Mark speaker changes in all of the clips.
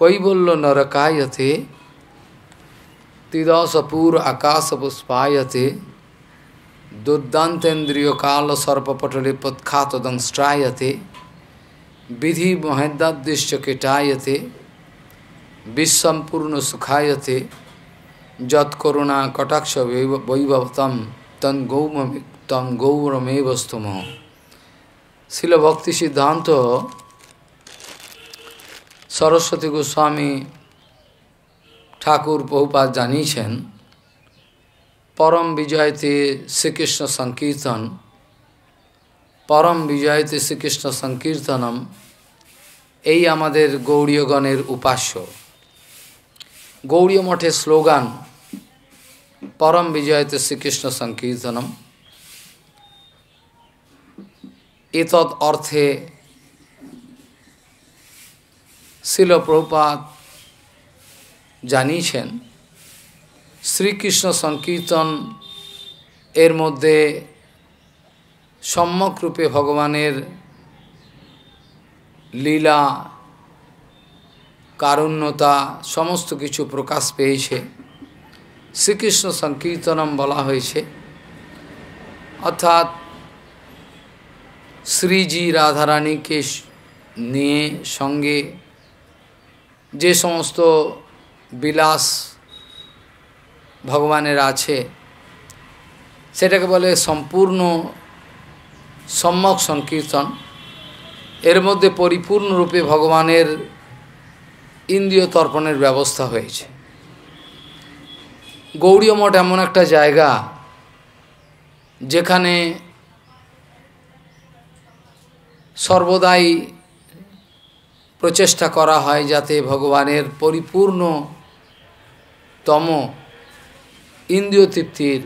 Speaker 1: কৈবল্য নরকায়তে তিদশপুর আকাশ পুষ্পায়তে দুর্দান্তেন্দ্রিয় কাল সর্পপটলে পৎখাত দংষ্ট্রায়তে বিধি মহেদাদৃশ্য কেটায়তে বিশ্বম্পূর্ণ সুখায়তে যৎকরুণা কটাক্ষ বৈভবতম তন গৌম তম গৌরমেব স্তম সিদ্ধান্ত সরস্বতী গোস্বামী ঠাকুর বহুপাত জানিয়েছেন পরম বিজয়তে শ্রীকৃষ্ণ সংকীর্তন পরম বিজয়তে শ্রীকৃষ্ণ সংকীর্তনম এই আমাদের গৌরীয়গণের উপাস্য গৌরীয় মঠের স্লোগান পরম বিজয়তে শ্রীকৃষ্ণ সংকীর্তনম এতদ অর্থে শিল জানিয়েছেন শ্রীকৃষ্ণ সংকীর্তন এর মধ্যে সম্যকরূপে ভগবানের লীলা কারুণ্যতা সমস্ত কিছু প্রকাশ পেয়েছে শ্রীকৃষ্ণ সংকীর্তনম বলা হয়েছে অর্থাৎ শ্রীজি রাধারানীকে নিয়ে সঙ্গে যে সমস্ত বিলাস ভগবানের আছে সেটাকে বলে সম্পূর্ণ সম্যক সংকীর্তন এর মধ্যে পরিপূর্ণরূপে ভগবানের ইন্দ্রিয় তর্পণের ব্যবস্থা হয়েছে গৌরীয় মঠ এমন একটা জায়গা যেখানে সর্বদাই প্রচেষ্টা করা হয় যাতে ভগবানের পরিপূর্ণ তম ইন্দ্রিয় তৃপ্তির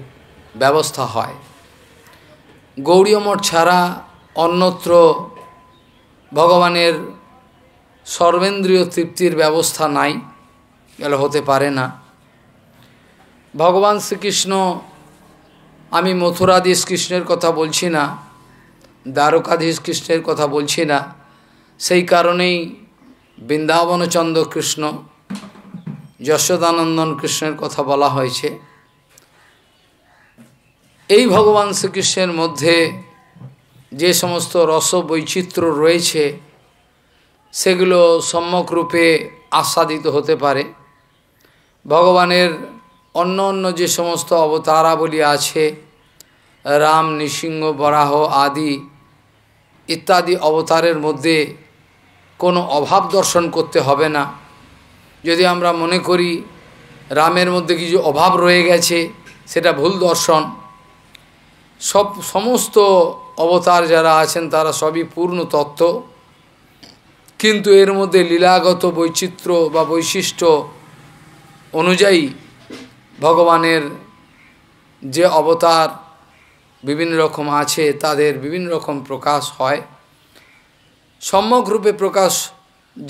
Speaker 1: ব্যবস্থা হয় মঠ ছাড়া অন্যত্র ভগবানের সর্বেন্দ্রীয় তৃপ্তির ব্যবস্থা নাই গেলে হতে পারে না ভগবান শ্রীকৃষ্ণ আমি মথুরাধীশ কৃষ্ণের কথা বলছি না দ্বারকাধীশ কৃষ্ণের কথা বলছি না সেই কারণেই বৃন্দাবনচন্দ্র কৃষ্ণ যশোদানন্দন কৃষ্ণের কথা বলা হয়েছে এই ভগবান শ্রীকৃষ্ণের মধ্যে যে সমস্ত রস বৈচিত্র্য রয়েছে সেগুলো সম্যকরূপে আস্বাদিত হতে পারে ভগবানের অন্য অন্য যে সমস্ত অবতারাবলী আছে রাম নৃসিংহ বরাহ আদি ইত্যাদি অবতারের মধ্যে কোনো অভাব দর্শন করতে হবে না যদি আমরা মনে করি রামের মধ্যে কিছু অভাব রয়ে গেছে সেটা ভুল দর্শন সব সমস্ত অবতার যারা আছেন তারা সবই পূর্ণ তত্ত্ব কিন্তু এর মধ্যে লীলাগত বৈচিত্র্য বা বৈশিষ্ট্য অনুযায়ী ভগবানের যে অবতার বিভিন্ন রকম আছে তাদের বিভিন্ন রকম প্রকাশ হয় সম্যক রূপে প্রকাশ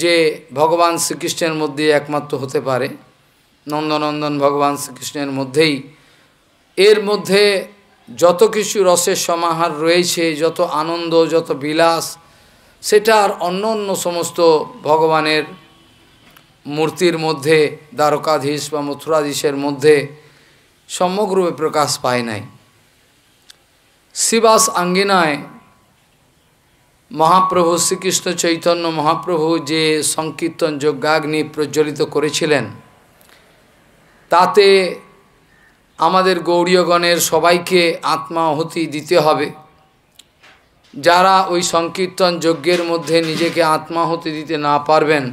Speaker 1: যে ভগবান শ্রীকৃষ্ণের মধ্যে একমাত্র হতে পারে নন্দনন্দন ভগবান শ্রীকৃষ্ণের মধ্যেই এর মধ্যে যত কিছু রসের সমাহার রয়েছে যত আনন্দ যত বিলাস সেটা আর অন্য অন্য সমস্ত ভগবানের মূর্তির মধ্যে দ্বারকাধীশ বা মথুরাধীশের মধ্যে সম্যকরূপে প্রকাশ পায় নাই শিবাস আঙ্গিনায় মহাপ্রভু শ্রীকৃষ্ণ চৈতন্য মহাপ্রভু যে সংকীর্তন যজ্ঞাগ্নি প্রজ্বলিত করেছিলেন তাতে আমাদের গৌরীয়গণের সবাইকে আত্মাহতি দিতে হবে যারা ওই সংকীর্তন যজ্ঞের মধ্যে নিজেকে আত্মাহতি দিতে না পারবেন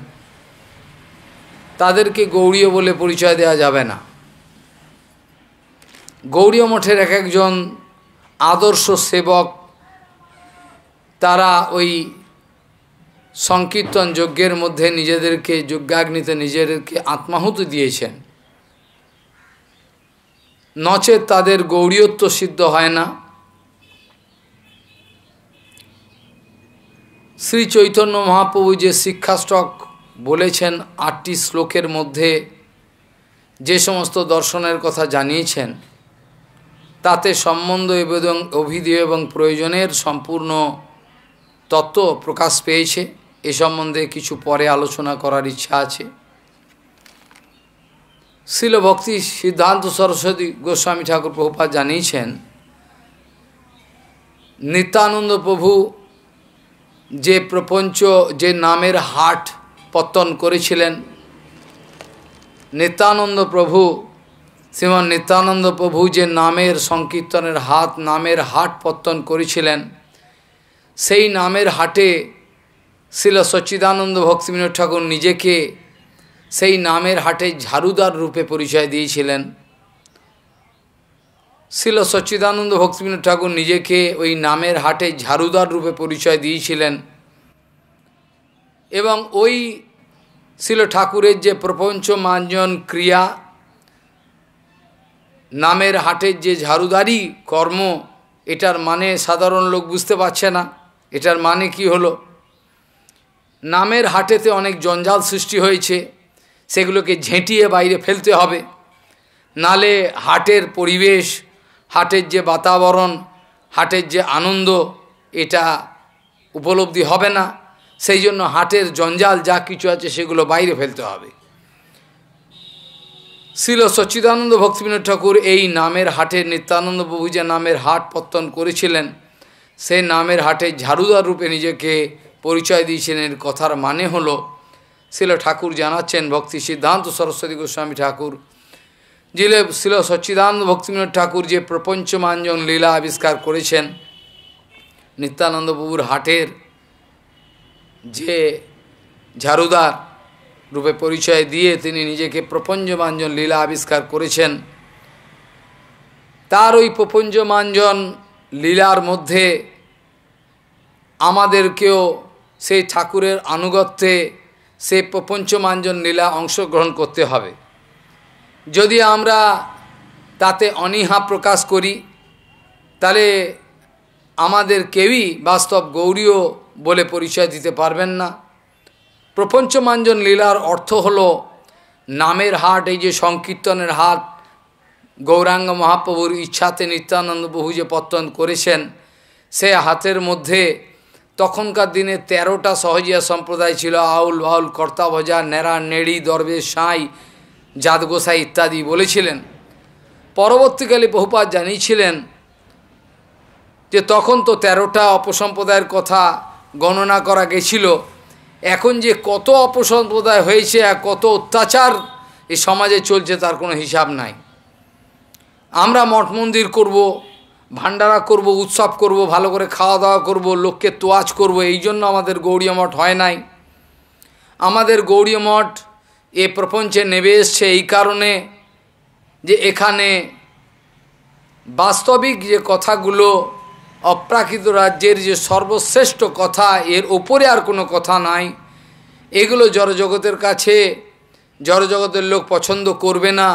Speaker 1: তাদেরকে গৌরীয় বলে পরিচয় দেওয়া যাবে না গৌরীয় মঠের এক একজন আদর্শ সেবক তারা ওই সংকীর্তন যজ্ঞের মধ্যে নিজেদেরকে যজ্ঞাগ্নিতে নিজেদেরকে আত্মাহুতি দিয়েছেন নচে তাদের গৌরীয়ত্ব সিদ্ধ হয় না শ্রী চৈতন্য মহাপ্রভু যে শিক্ষাস্টক বলেছেন আটটি শ্লোকের মধ্যে যে সমস্ত দর্শনের কথা জানিয়েছেন তাতে সম্বন্ধ এবং অভিধেয় এবং প্রয়োজনের সম্পূর্ণ তত্ত্ব প্রকাশ পেয়েছে এ সম্বন্ধে কিছু পরে আলোচনা করার ইচ্ছা আছে শিল ভক্তি সিদ্ধান্ত সরস্বতী গোস্বামী ঠাকুর প্রভুপাত জানিয়েছেন নিত্যানন্দ প্রভু যে প্রপঞ্চ যে নামের হাট পত্তন করেছিলেন নিত্যানন্দ প্রভু শ্রীমান নিত্যানন্দ প্রভু যে নামের সংকীর্তনের হাত নামের হাট পত্তন করেছিলেন সেই নামের হাটে শিল সচ্চিদানন্দ ভক্তি ঠাকুর নিজেকে সেই নামের হাটে ঝাড়ুদার রূপে পরিচয় দিয়েছিলেন শিল সচ্চিদানন্দ ভক্তি ঠাকুর নিজেকে ওই নামের হাটে ঝাড়ুদার রূপে পরিচয় দিয়েছিলেন এবং ওই শিল ঠাকুরের যে প্রপঞ্চ মাঞ্জন ক্রিয়া নামের হাটের যে ঝাড়ুদারি কর্ম এটার মানে সাধারণ লোক বুঝতে পারছে না এটার মানে কি হলো নামের হাটেতে অনেক জঞ্জাল সৃষ্টি হয়েছে সেগুলোকে ঝেঁটিয়ে বাইরে ফেলতে হবে নালে হাটের পরিবেশ হাটের যে বাতাবরণ হাটের যে আনন্দ এটা উপলব্ধি হবে না সেই জন্য হাটের জঞ্জাল যা কিছু আছে সেগুলো বাইরে ফেলতে হবে শিল সচ্চিদানন্দ ভক্তিবিনোদ ঠাকুর এই নামের হাটে নিত্যানন্দ প্রভু যে নামের হাট পত্তন করেছিলেন সে নামের হাটে ঝাড়ুদার রূপে নিজেকে পরিচয় দিয়েছেন এর কথার মানে হলো শিল ঠাকুর জানাচ্ছেন ভক্তি সিদ্ধান্ত সরস্বতী গোস্বামী ঠাকুর যে শিল সচ্চিদানন্দ ভক্তিবিনোদ ঠাকুর যে প্রপঞ্চমাঞ্জন লীলা আবিষ্কার করেছেন নিত্যানন্দ হাটের যে ঝাড়ুদার রূপে পরিচয় দিয়ে তিনি নিজেকে প্রপঞ্চমাঞ্জন লীলা আবিষ্কার করেছেন তার ওই প্রপঞ্চমাঞ্জন লীলার মধ্যে আমাদেরকেও সেই ঠাকুরের আনুগত্যে সে পঞ্চমাঞ্জন লীলা অংশগ্রহণ করতে হবে যদি আমরা তাতে অনীহা প্রকাশ করি তাহলে আমাদের কেউই বাস্তব গৌরীও বলে পরিচয় দিতে পারবেন না প্রপঞ্চমাঞ্জন লীলার অর্থ হল নামের হাট এই যে সংকীর্তনের হাট গৌরাঙ্গ মহাপ্রভুর ইচ্ছাতে নিত্যানন্দ বহু যে পত্তন করেছেন সে হাতের মধ্যে তখনকার দিনে তেরোটা সহজিয়া সম্প্রদায় ছিল আউল বাউল কর্তা ভজা নেড়া নেড়ি দরবে সাঁই জাতগোসাই ইত্যাদি বলেছিলেন পরবর্তীকালে বহুপাত জানিয়েছিলেন যে তখন তো তেরোটা অপসম্প্রদায়ের কথা গণনা করা গেছিল এখন যে কত অপসম্প্রদায় হয়েছে আর কত অত্যাচার এই সমাজে চলছে তার কোনো হিসাব নাই আমরা মঠ মন্দির করবো ভান্ডারা করব উৎসব করব ভালো করে খাওয়া দাওয়া করব লোককে তোয়াজ করব এই জন্য আমাদের গৌরীয় মঠ হয় নাই আমাদের গৌরীয় মঠ এ প্রপঞ্চে নেবে এসছে এই কারণে যে এখানে বাস্তবিক যে কথাগুলো অপ্রাকৃত রাজ্যের যে সর্বশ্রেষ্ঠ কথা এর ওপরে আর কোনো কথা নাই এগুলো জড়জগতের কাছে জড়জগতের লোক পছন্দ করবে না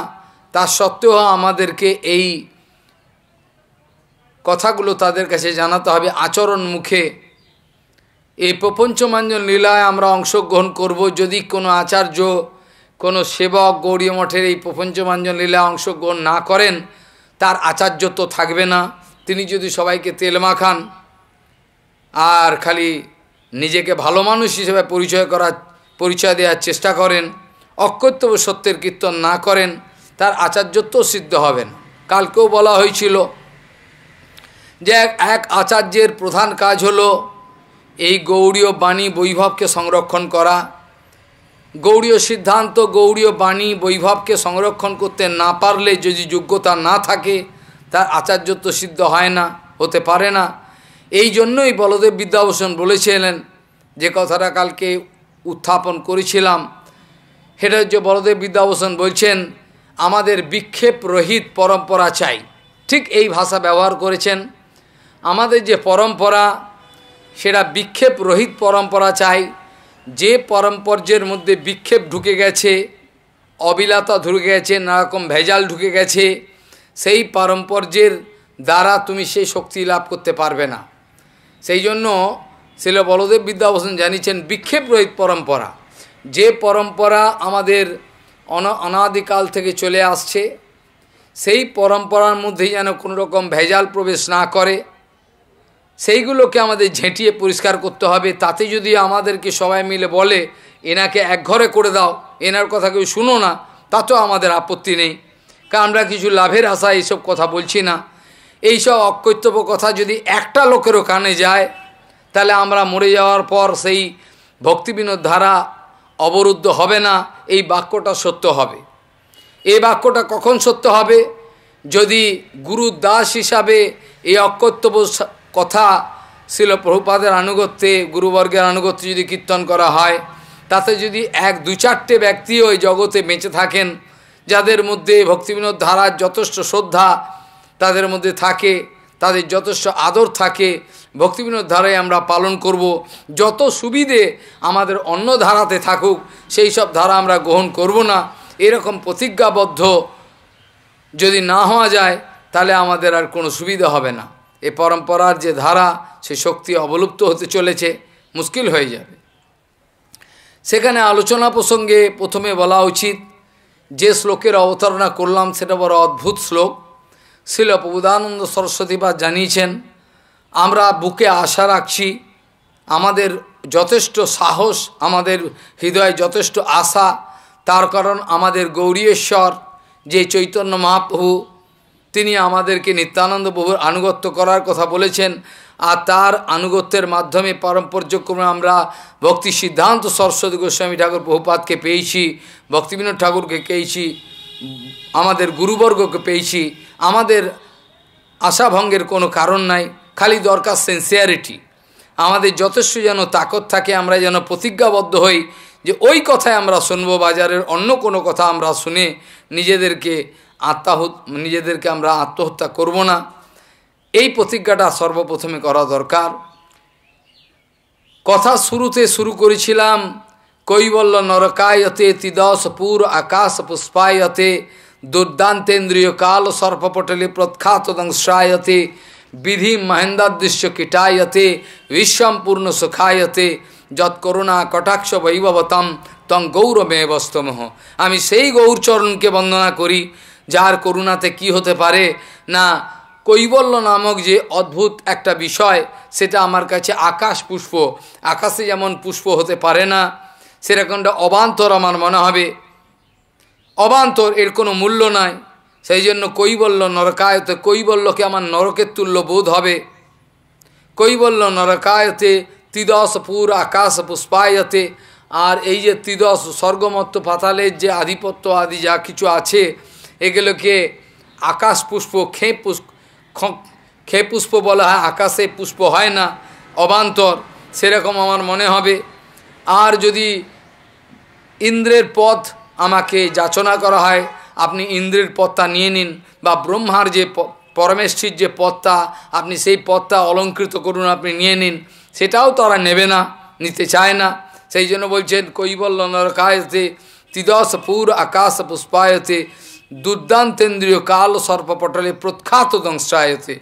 Speaker 1: তা সত্ত্বেও আমাদেরকে এই কথাগুলো তাদের কাছে জানাতে হবে আচরণ মুখে এই প্রপঞ্চমাঞ্জন লীলায় আমরা অংশগ্রহণ করব যদি কোনো আচার্য কোনো সেবক গৌরী মঠের এই প্রপঞ্চমাঞ্জন লীলায় অংশগ্রহণ না করেন তার আচার্য তো থাকবে না তিনি যদি সবাইকে তেল মাখান আর খালি নিজেকে ভালো মানুষ হিসেবে পরিচয় করার পরিচয় দেওয়ার চেষ্টা করেন অকর্তব্য সত্যের কীর্তন না করেন তার আচার্যত্ব সিদ্ধ হবেন কালকেও বলা হয়েছিল যে এক আচার্যের প্রধান কাজ হল এই গৌড়ীয় বাণী বৈভবকে সংরক্ষণ করা গৌড়ীয় সিদ্ধান্ত গৌড়ীয় বাণী বৈভবকে সংরক্ষণ করতে না পারলে যদি যোগ্যতা না থাকে তার আচার্যত্ব সিদ্ধ হয় না হতে পারে না এই জন্যই বলদেব বিদ্যাভূষণ বলেছিলেন যে কথাটা কালকে উত্থাপন করেছিলাম সেটা হচ্ছে বলদেব বিদ্যাভূষণ বলছেন আমাদের বিক্ষেপ রহিত পরম্পরা চাই ঠিক এই ভাষা ব্যবহার করেছেন আমাদের যে পরম্পরা সেটা বিক্ষেপ রহিত পরম্পরা চাই যে পরম্পর্যের মধ্যে বিক্ষেপ ঢুকে গেছে অবিলতা ঢুকে গেছে নানারকম ভেজাল ঢুকে গেছে সেই পরম্পর্যের দ্বারা তুমি সেই শক্তি লাভ করতে পারবে না সেই জন্য শিল বলদেব বিদ্যাভূষণ জানিয়েছেন বিক্ষেপ রহিত পরম্পরা যে পরম্পরা আমাদের অনাদিকাল থেকে চলে আসছে সেই পরম্পরার মধ্যে যেন কোনো রকম ভেজাল প্রবেশ না করে সেইগুলোকে আমাদের ঝেঁটিয়ে পরিষ্কার করতে হবে তাতে যদি আমাদেরকে সবাই মিলে বলে এনাকে এক ঘরে করে দাও এনার কথা কেউ শুনো না তাতেও আমাদের আপত্তি নেই কারণ আমরা কিছু লাভের আশায় এইসব কথা বলছি না এইসব অকর্তব্য কথা যদি একটা লোকেরও কানে যায় তাহলে আমরা মরে যাওয়ার পর সেই ভক্তিবিনোদ ধারা অবরুদ্ধ হবে না এই বাক্যটা সত্য হবে এই বাক্যটা কখন সত্য হবে যদি গুরু দাস হিসাবে এই অকর্তব্য কথা ছিল প্রভুপাদের আনুগত্যে গুরুবর্গের আনুগত্যে যদি কীর্তন করা হয় তাতে যদি এক দু চারটে ব্যক্তি ওই জগতে বেঁচে থাকেন যাদের মধ্যে ভক্তিবিনোদ ধারার যথেষ্ট শ্রদ্ধা তাদের মধ্যে থাকে তাদের যথেষ্ট আদর থাকে ভক্তিবিনোদ ধারায় আমরা পালন করব যত সুবিধে আমাদের অন্য ধারাতে থাকুক সেই সব ধারা আমরা গ্রহণ করব না এরকম প্রতিজ্ঞাবদ্ধ যদি না হওয়া যায় তাহলে আমাদের আর কোনো সুবিধা হবে না এ পরম্পরার যে ধারা সে শক্তি অবলুপ্ত হতে চলেছে মুশকিল হয়ে যাবে সেখানে আলোচনা প্রসঙ্গে প্রথমে বলা উচিত যে শ্লোকের অবতারণা করলাম সেটা বড় অদ্ভুত শ্লোক শিল প্রবুদানন্দ সরস্বতীবা জানিয়েছেন আমরা বুকে আশা রাখছি আমাদের যথেষ্ট সাহস আমাদের হৃদয়ে যথেষ্ট আশা তার কারণ আমাদের গৌরীশ্বর যে চৈতন্য মহাপ্রভু তিনি আমাদেরকে নিত্যানন্দ প্রভুর আনুগত্য করার কথা বলেছেন আর তার আনুগত্যের মাধ্যমে পারম্পর্যক্রমে আমরা ভক্তি সিদ্ধান্ত সরস্বতী গোস্বামী ঠাকুর বহুপাতকে পেয়েছি ভক্তিবিনোদ ঠাকুরকে পেয়েছি আমাদের গুরুবর্গকে পেয়েছি আমাদের আশাভঙ্গের কোনো কারণ নাই খালি দরকার সেন্সিয়ারিটি আমাদের যথেষ্ট যেন তাকত থাকে আমরা যেন প্রতিজ্ঞাবদ্ধ হই যে ওই কথায় আমরা শুনবো বাজারের অন্য কোনো কথা আমরা শুনে নিজেদেরকে আত্মাহ নিজেদেরকে আমরা আত্মহত্যা করব না এই প্রতিজ্ঞাটা সর্বপ্রথমে করা দরকার কথা শুরুতে শুরু করেছিলাম কৈবল্য নরকায়তে তিদশ পুর আকাশ পুষ্পায়তে দুর্দান্তেন্দ্রিয় কাল সর্পপটলে প্রখ্যাতদংশ্রায়তে বিধি মহেন্দাদৃশ্য কীটায়তে বিশ্বম্পূর্ণ সুখায়তে যত করুণা কটাক্ষ বৈভবতম তং গৌরমে বস্তমহ আমি সেই গৌরচরণকে বন্দনা করি যার করুণাতে কি হতে পারে না কৈবল্য নামক যে অদ্ভুত একটা বিষয় সেটা আমার কাছে আকাশ পুষ্প আকাশে যেমন পুষ্প হতে পারে না সেরকমটা অবান্তর আমার মনে হবে অবান্তর এর কোনো মূল্য নাই সেই জন্য কৈবল্য নরকায়তে কৈবল্যকে আমার নরকের তুল্য বোধ হবে কৈবল্য নরকায়তে তিদশ পুর আকাশ পুষ্পায়তে আর এই যে তিদশ স্বর্গমত্ত পাতালের যে আধিপত্য আদি যা কিছু আছে এগুলোকে আকাশ পুষ্প খে পুষ্প খে পুষ্প বলা হয় আকাশে পুষ্প হয় না অবান্তর সেরকম আমার মনে হবে আর যদি ইন্দ্রের পথ আমাকে যাচনা করা হয় আপনি ইন্দ্রের পথটা নিয়ে নিন বা ব্রহ্মার যে পরমেশ্বরীর যে পথটা আপনি সেই পথটা অলঙ্কৃত করুন আপনি নিয়ে নিন সেটাও তারা নেবে না নিতে চায় না সেই জন্য বলছেন কৈবল্য নরকায়তে তিদশ পুর আকাশ পুষ্পায়তে দুর্দান্তেন্দ্রীয় কাল সর্পপটলে প্রখ্যাত দংশায়তে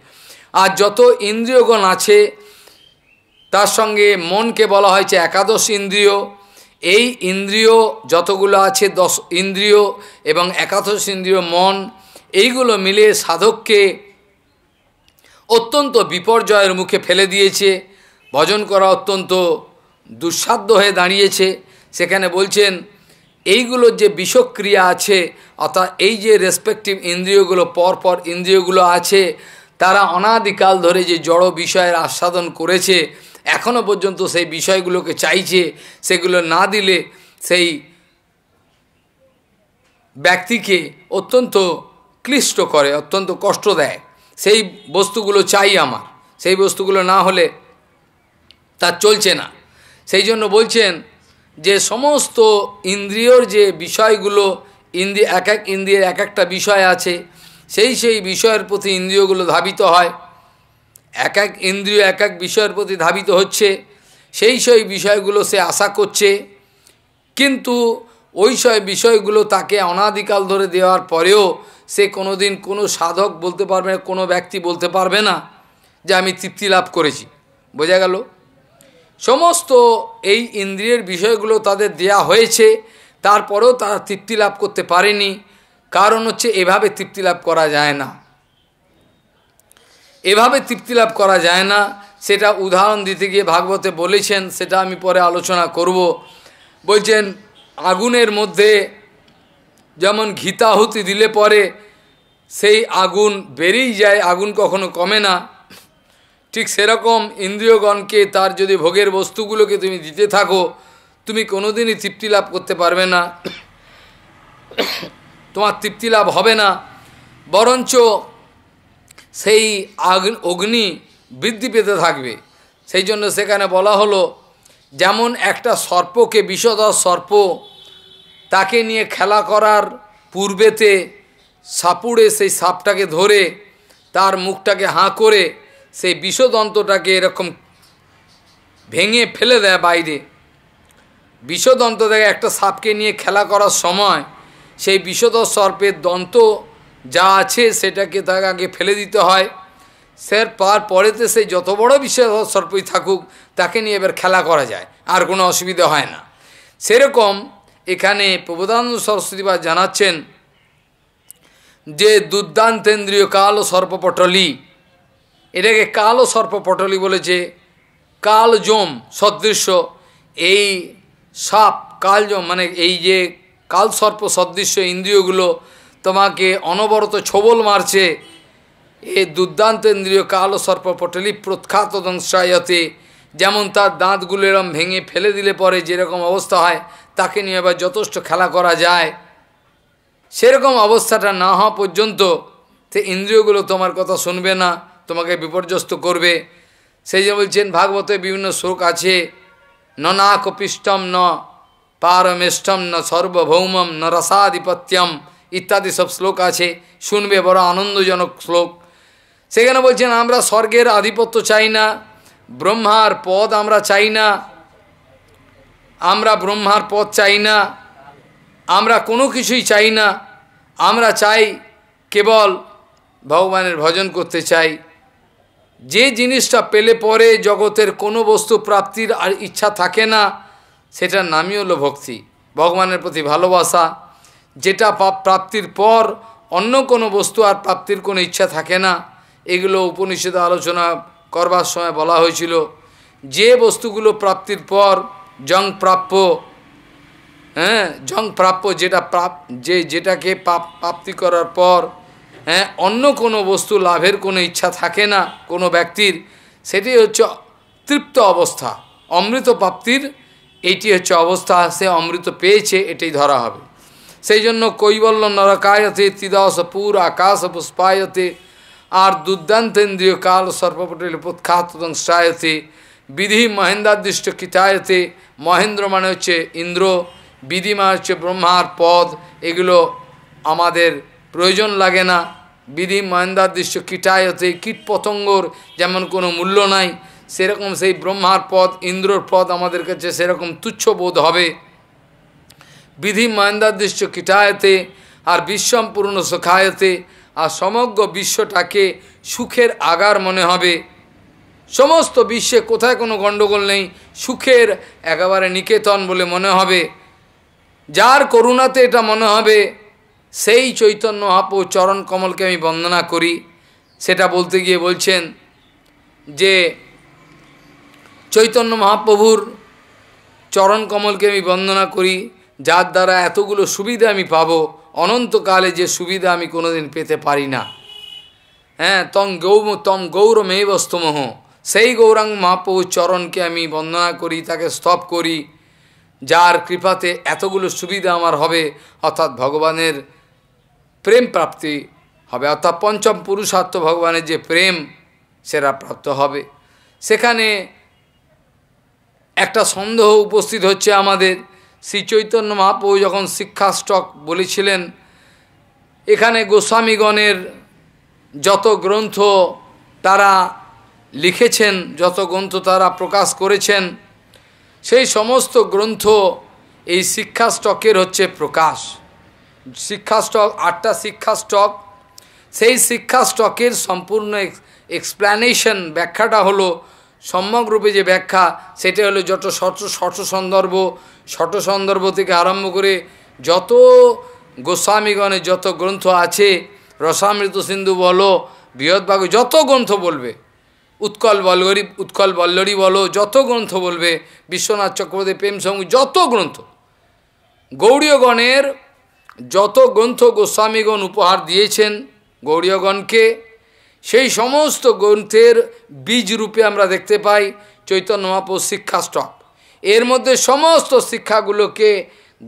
Speaker 1: আর যত ইন্দ্রিয়গণ আছে তার সঙ্গে মনকে বলা হয়েছে একাদশ ইন্দ্রিয় এই ইন্দ্রিয় যতগুলো আছে দশ ইন্দ্রিয় এবং একাদশ ইন্দ্রিয় মন এইগুলো মিলে সাধককে অত্যন্ত বিপর্যয়ের মুখে ফেলে দিয়েছে ভজন করা অত্যন্ত দুঃসাধ্য হয়ে দাঁড়িয়েছে সেখানে বলছেন এইগুলোর যে বিষক্রিয়া আছে অর্থাৎ এই যে রেসপেক্টিভ ইন্দ্রিয়গুলো পরপর ইন্দ্রিয়গুলো আছে তারা অনাদিকাল ধরে যে জড় বিষয়ের আস্বাদন করেছে এখনও পর্যন্ত সেই বিষয়গুলোকে চাইছে সেগুলো না দিলে সেই ব্যক্তিকে অত্যন্ত ক্লিষ্ট করে অত্যন্ত কষ্ট দেয় সেই বস্তুগুলো চাই আমার সেই বস্তুগুলো না হলে তার চলছে না সেই জন্য বলছেন যে সমস্ত ইন্দ্রিয়র যে বিষয়গুলো ইন্দ্রি এক এক ইন্দ্রিয়ের এক একটা বিষয় আছে সেই সেই বিষয়ের প্রতি ইন্দ্রিয়গুলো ধাবিত হয় এক এক ইন্দ্রিয় এক এক বিষয়ের প্রতি ধাবিত হচ্ছে সেই সেই বিষয়গুলো সে আশা করছে কিন্তু ওই সব বিষয়গুলো তাকে অনাদিকাল ধরে দেওয়ার পরেও সে কোনো দিন কোনো সাধক বলতে পারবে না কোনো ব্যক্তি বলতে পারবে না যে আমি তৃপ্তি লাভ করেছি বোঝা গেল সমস্ত এই ইন্দ্রিয়ের বিষয়গুলো তাদের দেয়া হয়েছে তারপরেও তারা তৃপ্তি লাভ করতে পারেনি কারণ হচ্ছে এভাবে তৃপ্তি লাভ করা যায় না এভাবে তৃপ্তি লাভ করা যায় না সেটা উদাহরণ দিতে গিয়ে ভাগবতে বলেছেন সেটা আমি পরে আলোচনা করব বলছেন আগুনের মধ্যে যেমন ঘিতাহুতি দিলে পরে সেই আগুন বেড়েই যায় আগুন কখনো কমে না ঠিক সেরকম ইন্দ্রিয়গণকে তার যদি ভোগের বস্তুগুলোকে তুমি দিতে থাকো তুমি কোনোদিনই তৃপ্তি লাভ করতে পারবে না তোমার তৃপ্তি লাভ হবে না বরঞ্চ সেই অগ্নি বৃদ্ধি পেতে থাকবে সেই জন্য সেখানে বলা হলো যেমন একটা সর্পকে বিষধর সর্প তাকে নিয়ে খেলা করার পূর্বেতে সাপুড়ে সেই সাপটাকে ধরে তার মুখটাকে হাঁ করে সেই বিষদন্তটাকে এরকম ভেঙে ফেলে দেয় বাইরে বিষদন্ত দেখে একটা সাপকে নিয়ে খেলা করার সময় সেই বিষদ সর্পের দন্ত যা আছে সেটাকে তাকে আগে ফেলে দিতে হয় স্যার পার পরেতে সে যত বড় বিষদ সর্পই থাকুক তাকে নিয়ে এবার খেলা করা যায় আর কোনো অসুবিধা হয় না সেরকম এখানে প্রবোধানন্দ সরস্বতীবাদ জানাচ্ছেন যে দুর্দান্তেন্দ্রীয় কাল সর্পপটলি এটাকে কাল ও সর্পপটলি বলেছে কাল জম সদৃশ্য এই সাপ কালজম মানে এই যে কাল সর্প সদৃশ্য ইন্দ্রিয়গুলো তোমাকে অনবরত ছবল মারছে এ দুর্দান্ত ইন্দ্রিয় কাল সর্প পটলি প্রখ্যাত দংশায়তে যেমন তার দাঁতগুলো এরম ভেঙে ফেলে দিলে পরে যেরকম অবস্থা হয় তাকে নিয়ে আবার যথেষ্ট খেলা করা যায় সেরকম অবস্থাটা না হওয়া পর্যন্ত তে ইন্দ্রিয়গুলো তোমার কথা শুনবে না তোমাকে বিপর্যস্ত করবে সেই যে বলছেন ভাগবতে বিভিন্ন শ্লোক আছে ন না কপিষ্টম ন পারমেষ্টম ন সর্বভৌমম ন রসাধিপত্যম ইত্যাদি সব শ্লোক আছে শুনবে বড় আনন্দজনক শ্লোক সেখানে বলছেন আমরা স্বর্গের আধিপত্য চাই না ব্রহ্মার পদ আমরা চাই না আমরা ব্রহ্মার পদ চাই না আমরা কোনো কিছুই চাই না আমরা চাই কেবল ভগবানের ভজন করতে চাই যে জিনিসটা পেলে পরে জগতের কোনো বস্তু প্রাপ্তির আর ইচ্ছা থাকে না সেটার নামই হলো ভক্তি ভগবানের প্রতি ভালোবাসা যেটা প্রাপ্তির পর অন্য কোনো বস্তু আর প্রাপ্তির কোনো ইচ্ছা থাকে না এগুলো উপনিষদে আলোচনা করবার সময় বলা হয়েছিল যে বস্তুগুলো প্রাপ্তির পর জং প্রাপ্য হ্যাঁ জং প্রাপ্য যেটা প্রাপ যে যেটাকে প্রাপ্তি করার পর হ্যাঁ অন্য কোনো বস্তু লাভের কোনো ইচ্ছা থাকে না কোনো ব্যক্তির সেটি হচ্ছে তৃপ্ত অবস্থা অমৃত প্রাপ্তির এইটি হচ্ছে অবস্থা সে অমৃত পেয়েছে এটাই ধরা হবে সেই জন্য কৈবল্য নরকায়তে তিদশ পুর আকাশ পুষ্পায়তে আর দুর্দান্তেন্দ্রীয় কাল সর্বপটেল পুৎখাত সংস্থায়তে বিধি মহেন্দ্রাদৃষ্ট কিতায়তে মহেন্দ্র মানে হচ্ছে ইন্দ্র বিধি মানে হচ্ছে ব্রহ্মার পদ এগুলো আমাদের প্রয়োজন লাগে না বিধি মহেন্দার দৃশ্য কীটায় হচ্ছে কীট পতঙ্গর যেমন কোনো মূল্য নাই সেরকম সেই ব্রহ্মার পদ ইন্দ্রর পদ আমাদের কাছে সেরকম তুচ্ছ বোধ হবে বিধি মহেন্দার দৃশ্য কীটায়তে আর বিশ্বম্পূর্ণ সুখায়তে আর সমগ্র বিশ্বটাকে সুখের আগার মনে হবে সমস্ত বিশ্বে কোথায় কোনো গণ্ডগোল নেই সুখের একেবারে নিকেতন বলে মনে হবে যার করুণাতে এটা মনে হবে সেই চৈতন্য মহাপ্রু চরণ কমলকে আমি বন্দনা করি সেটা বলতে গিয়ে বলছেন যে চৈতন্য মহাপ্রভুর চরণ কমলকে আমি বন্দনা করি যার দ্বারা এতগুলো সুবিধা আমি পাব অনন্তকালে যে সুবিধা আমি কোনোদিন পেতে পারি না হ্যাঁ তং গৌম তম গৌর মেয়বস্তমহ সেই গৌরাং মহাপ্রভু চরণকে আমি বন্দনা করি তাকে স্তব করি যার কৃপাতে এতগুলো সুবিধা আমার হবে অর্থাৎ ভগবানের প্রেম প্রাপ্তি হবে অর্থাৎ পঞ্চম পুরুষার্থ ভগবানের যে প্রেম সেটা প্রাপ্ত হবে সেখানে একটা সন্দেহ উপস্থিত হচ্ছে আমাদের শ্রী চৈতন্য মহাপ্রভু যখন শিক্ষাষ্টক বলেছিলেন এখানে গোস্বামীগণের যত গ্রন্থ তারা লিখেছেন যত গ্রন্থ তারা প্রকাশ করেছেন সেই সমস্ত গ্রন্থ এই শিক্ষাষ্টকের হচ্ছে প্রকাশ শিক্ষা স্টক আটটা শিক্ষা স্টক সেই শিক্ষা স্টকের সম্পূর্ণ এক্সপ্ল্যানেশন ব্যাখ্যাটা হলো সম্যকরূপে যে ব্যাখ্যা সেটা হলো যত শত শত সন্দর্ভ শত সন্দর্ভ থেকে আরম্ভ করে যত গোস্বামীগণের যত গ্রন্থ আছে রসামৃত সিন্ধু বলো বৃহৎবাগ যত গ্রন্থ বলবে উৎকল বল্লরী উৎকল বল্লরী বলো যত গ্রন্থ বলবে বিশ্বনাথ চক্রবর্তী প্রেম সঙ্গ যত গ্রন্থ গৌড়ীয়গণের যত গ্রন্থ গোস্বামীগণ উপহার দিয়েছেন গৌরীয়গণকে সেই সমস্ত গ্রন্থের বীজ রূপে আমরা দেখতে পাই চৈতন্য মহাপুর শিক্ষাষ্টক এর মধ্যে সমস্ত শিক্ষাগুলোকে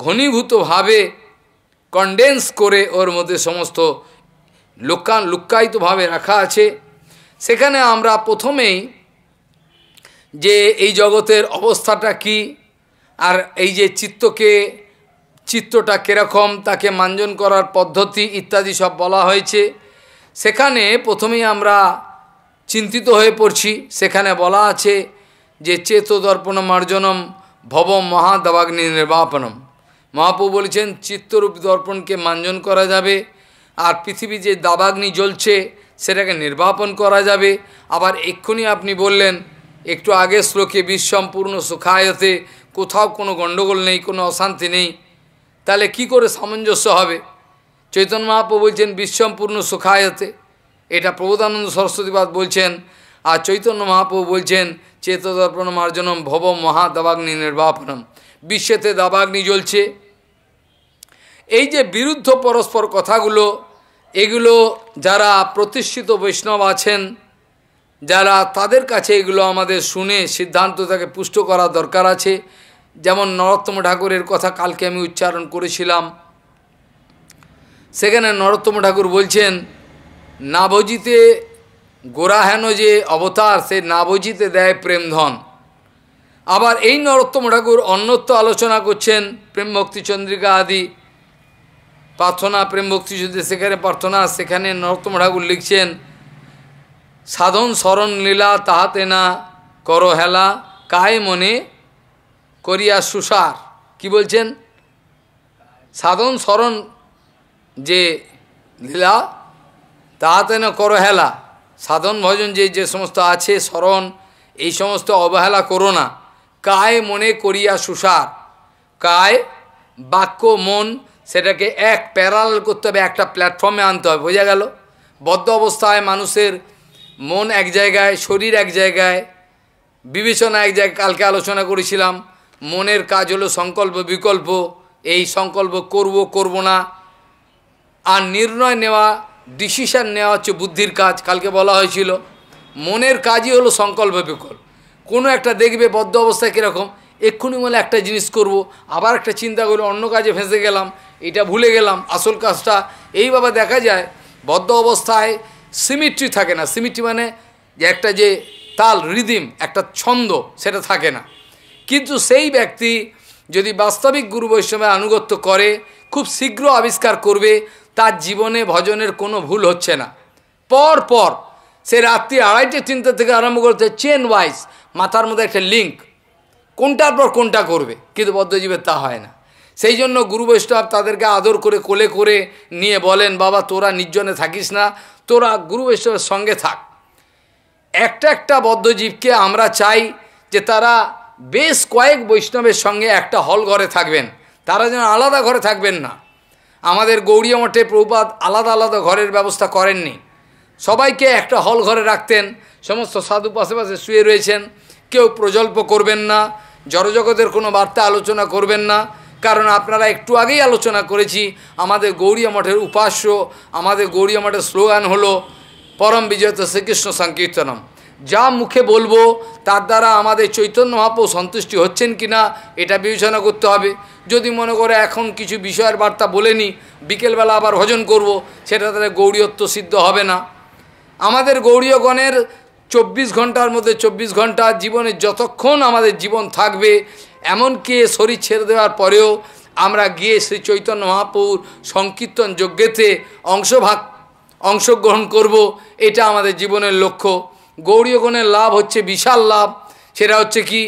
Speaker 1: ঘনীভূতভাবে কন্ডেন্স করে ওর মধ্যে সমস্ত লুকা লুকায়িতভাবে রাখা আছে সেখানে আমরা প্রথমেই যে এই জগতের অবস্থাটা কি আর এই যে চিত্তকে চিত্রটা কীরকম তাকে মাঞ্জন করার পদ্ধতি ইত্যাদি সব বলা হয়েছে সেখানে প্রথমেই আমরা চিন্তিত হয়ে পড়ছি সেখানে বলা আছে যে চেত দর্পণ মার্জনম ভব মহাদবাগ্নি নির্বাপনম মহাপু বলেছেন চিত্তরূপ দর্পণকে মাঞ্জন করা যাবে আর পৃথিবী যে দাবাগ্নি জ্বলছে সেটাকে নির্বাপন করা যাবে আবার এক্ষুনি আপনি বললেন একটু আগে শ্লোকে বিশ্বম্পূর্ণ সুখায়তে কোথাও কোনো গণ্ডগোল নেই কোনো অশান্তি নেই তাহলে কি করে সামঞ্জস্য হবে চৈতন্য মহাপ্রভু বলছেন বিশ্বম্পূর্ণ সুখায়তে এটা প্রবোধানন্দ সরস্বতীবাদ বলছেন আর চৈতন্য মহাপ্রভু বলছেন চেতদর্পণ মার্জনম ভব মহা দাবাগ্নি নির্বাপনম বিশ্বেতে দাবাগ্নি জ্বলছে এই যে বিরুদ্ধ পরস্পর কথাগুলো এগুলো যারা প্রতিষ্ঠিত বৈষ্ণব আছেন যারা তাদের কাছে এগুলো আমাদের শুনে সিদ্ধান্ত তাকে পুষ্ট করা দরকার আছে যেমন নরোত্তম ঠাকুরের কথা কালকে আমি উচ্চারণ করেছিলাম সেখানে নরোত্তম ঠাকুর বলছেন নাভজিতে গোরা হেন যে অবতার সে নাভজিতে দেয় প্রেমধন আবার এই নরোত্তম ঠাকুর অন্যত্র আলোচনা করছেন প্রেম ভক্তি চন্দ্রিকা আদি প্রার্থনা প্রেম ভক্তি যদি সেখানে প্রার্থনা সেখানে নরোত্তম ঠাকুর লিখছেন সাধন স্মরণ লীলা তাহাতে না কর হেলা কায় মনে করিয়া সুসার কি বলছেন সাধন স্মরণ যে লীলা তাহাতে না করো হেলা সাধন ভজন যে যে সমস্ত আছে স্মরণ এই সমস্ত অবহেলা করো না কায় মনে করিয়া সুসার কায় বাক্য মন সেটাকে এক প্যারাল করতে হবে একটা প্ল্যাটফর্মে আনতে হবে বোঝা গেল বদ্ধ অবস্থায় মানুষের মন এক জায়গায় শরীর এক জায়গায় বিবেচনা এক জায়গায় কালকে আলোচনা করেছিলাম মনের কাজ হলো সংকল্প বিকল্প এই সংকল্প করব করব না আর নির্ণয় নেওয়া ডিসিশান নেওয়া হচ্ছে বুদ্ধির কাজ কালকে বলা হয়েছিল মনের কাজই হলো সংকল্প বিকল্প কোনো একটা দেখবে বদ্ধ অবস্থা কীরকম এক্ষুনি বলে একটা জিনিস করব আবার একটা চিন্তা করলো অন্য কাজে ফেঁসে গেলাম এটা ভুলে গেলাম আসল কাজটা এইভাবে দেখা যায় বদ্ধ অবস্থায় সিমিট্রি থাকে না সিমিট্রি মানে যে একটা যে তাল রিদিম একটা ছন্দ সেটা থাকে না কিন্তু সেই ব্যক্তি যদি বাস্তবিক গুরু বৈষ্ণবের আনুগত্য করে খুব শীঘ্র আবিষ্কার করবে তার জীবনে ভজনের কোনো ভুল হচ্ছে না পর পর সে রাত্রি আড়াইটে চিন্তা থেকে আরম্ভ করতে চেন ওয়াইজ মাথার মধ্যে একটা লিঙ্ক কোনটার পর কোনটা করবে কিন্তু বদ্ধজীবের তা হয় না সেই জন্য গুরু বৈষ্ণব তাদেরকে আদর করে কোলে করে নিয়ে বলেন বাবা তোরা নির্জনে থাকিস না তোরা গুরু বৈষ্ণবের সঙ্গে থাক একটা একটা বদ্ধজীবকে আমরা চাই যে তারা বেশ কয়েক বৈষ্ণবের সঙ্গে একটা হল ঘরে থাকবেন তারা যেন আলাদা ঘরে থাকবেন না আমাদের গৌরীয় মঠে প্রভুপাত আলাদা আলাদা ঘরের ব্যবস্থা করেননি সবাইকে একটা হল ঘরে রাখতেন সমস্ত সাধু পাশে পাশে শুয়ে রয়েছেন কেউ প্রজল্প করবেন না জড়জগতের কোনো বার্তা আলোচনা করবেন না কারণ আপনারা একটু আগেই আলোচনা করেছি আমাদের গৌরীয় মঠের উপাস্য আমাদের গৌরীয় মঠের স্লোগান হলো পরম বিজয়ত শ্রীকৃষ্ণ সংকীর্তনম যা মুখে বলবো তার দ্বারা আমাদের চৈতন্য মহাপ্রভু সন্তুষ্টি হচ্ছেন কি না এটা বিবেচনা করতে হবে যদি মনে করে এখন কিছু বিষয়ের বার্তা বলে নি বিকেলবেলা আবার ভজন করব সেটা তাহলে গৌরীয়ত্ব সিদ্ধ হবে না আমাদের গৌরীয়গণের চব্বিশ ঘন্টার মধ্যে চব্বিশ ঘন্টা জীবনের যতক্ষণ আমাদের জীবন থাকবে এমনকি শরীর ছেড়ে দেওয়ার পরেও আমরা গিয়ে শ্রী চৈতন্য মহাপ্রভুর সংকীর্তন যজ্ঞেতে অংশভাগ অংশগ্রহণ করব এটা আমাদের জীবনের লক্ষ্য গৌরীয় গুণের লাভ হচ্ছে বিশাল লাভ সেটা হচ্ছে কি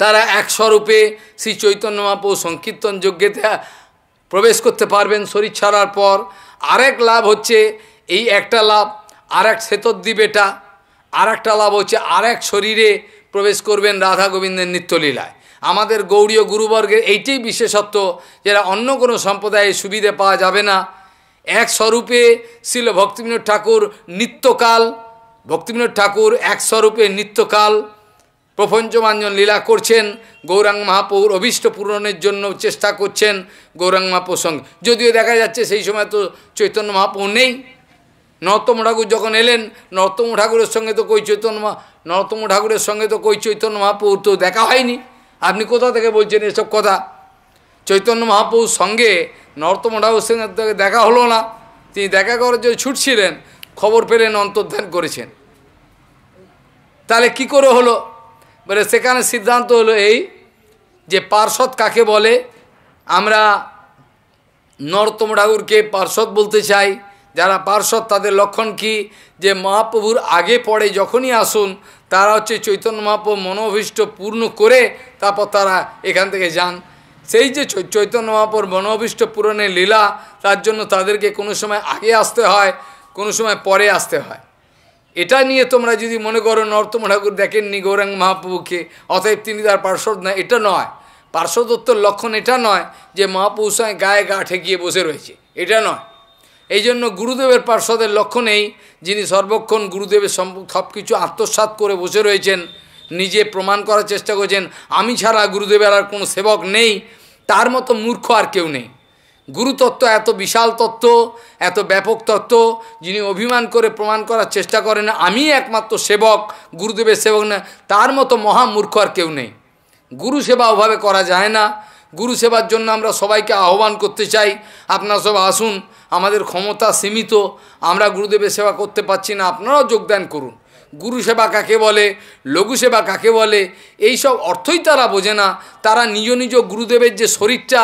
Speaker 1: তারা এক স্বরূপে শ্রী চৈতন্য ও সংকীর্তন যজ্ঞেতে প্রবেশ করতে পারবেন শরীর ছাড়ার পর আরেক লাভ হচ্ছে এই একটা লাভ আর এক শ্বেতদ্বীপ এটা আর একটা লাভ হচ্ছে আর এক শরীরে প্রবেশ করবেন রাধা গোবিন্দের নিত্যলীলায় আমাদের গৌড়ীয় গুরুবর্গের এইটাই বিশেষত্ব যারা অন্য কোনো সম্প্রদায়ে সুবিধে পাওয়া যাবে না এক স্বরূপে শিল ভক্তিবিনোদ ঠাকুর নিত্যকাল ভক্তিবিনোদ ঠাকুর এক স্বরূপে নিত্যকাল প্রপঞ্চমাঞ্জন লীলা করছেন গৌরাং মহাপৌর অভীষ্ট পূরণের জন্য চেষ্টা করছেন গৌরাং মহাপুর সঙ্গে যদিও দেখা যাচ্ছে সেই সময় তো চৈতন্য মহাপুর নেই নরতম ঠাকুর যখন এলেন নরতম ঠাকুরের সঙ্গে তো কই চৈতন্য নরতম ঠাকুরের সঙ্গে তো কই চৈতন্য মহাপুর তো দেখা হয়নি আপনি কোথা থেকে বলছেন এসব কথা চৈতন্য মহাপুর সঙ্গে নরতম ঠাকুর সঙ্গে দেখা হলো না তিনি দেখা করার জন্য ছুটছিলেন খবর পেলেন অন্তর্ধান করেছেন তাহলে কি করে হলো বলে সেখানে সিদ্ধান্ত হলো এই যে পার্শ্বদ কাকে বলে আমরা নরতম ঠাকুরকে পার্শ্বদ বলতে চাই যারা পার্শ্বদ তাদের লক্ষণ কি যে মহাপ্রভুর আগে পড়ে যখনই আসুন তারা হচ্ছে চৈতন্য মহাপ্রভু মনোভীষ্ট পূর্ণ করে তারপর তারা এখান থেকে যান সেই যে চৈতন্য মহাপ্রভুর মনোভীষ্ট পূরণের লীলা তার জন্য তাদেরকে কোনো সময় আগে আসতে হয় কোনো সময় পরে আসতে হয় এটা নিয়ে তোমরা যদি মনে করো নর্তম ঠাকুর দেখেননি গৌরাং মহাপ্রভুকে অতএব তিনি তার পার্শ্বদ নয় এটা নয় পার্শ্বদত্তর লক্ষণ এটা নয় যে মহাপ্রভুর সঙ্গে গায়ে গা ঠেকিয়ে বসে রয়েছে এটা নয় এই জন্য গুরুদেবের পার্শ্বদের লক্ষণ এই যিনি সর্বক্ষণ গুরুদেবের সব কিছু আত্মসাত করে বসে রয়েছেন নিজে প্রমাণ করার চেষ্টা করছেন আমি ছাড়া গুরুদেবের আর কোনো সেবক নেই তার মতো মূর্খ আর কেউ নেই গুরুতত্ত্ব এত বিশাল তত্ত্ব এত ব্যাপক তত্ত্ব যিনি অভিমান করে প্রমাণ করার চেষ্টা করেন আমি একমাত্র সেবক গুরুদেবের সেবক না তার মতো মহামূর্খ আর কেউ নেই গুরু সেবা ওভাবে করা যায় না গুরু সেবার জন্য আমরা সবাইকে আহ্বান করতে চাই আপনারা সব আসুন আমাদের ক্ষমতা সীমিত আমরা গুরুদেবের সেবা করতে পারছি না আপনারাও যোগদান করুন গুরু সেবা কাকে বলে লঘু সেবা কাকে বলে এই সব অর্থই তারা বোঝে না তারা নিজ নিজ গুরুদেবের যে শরীরটা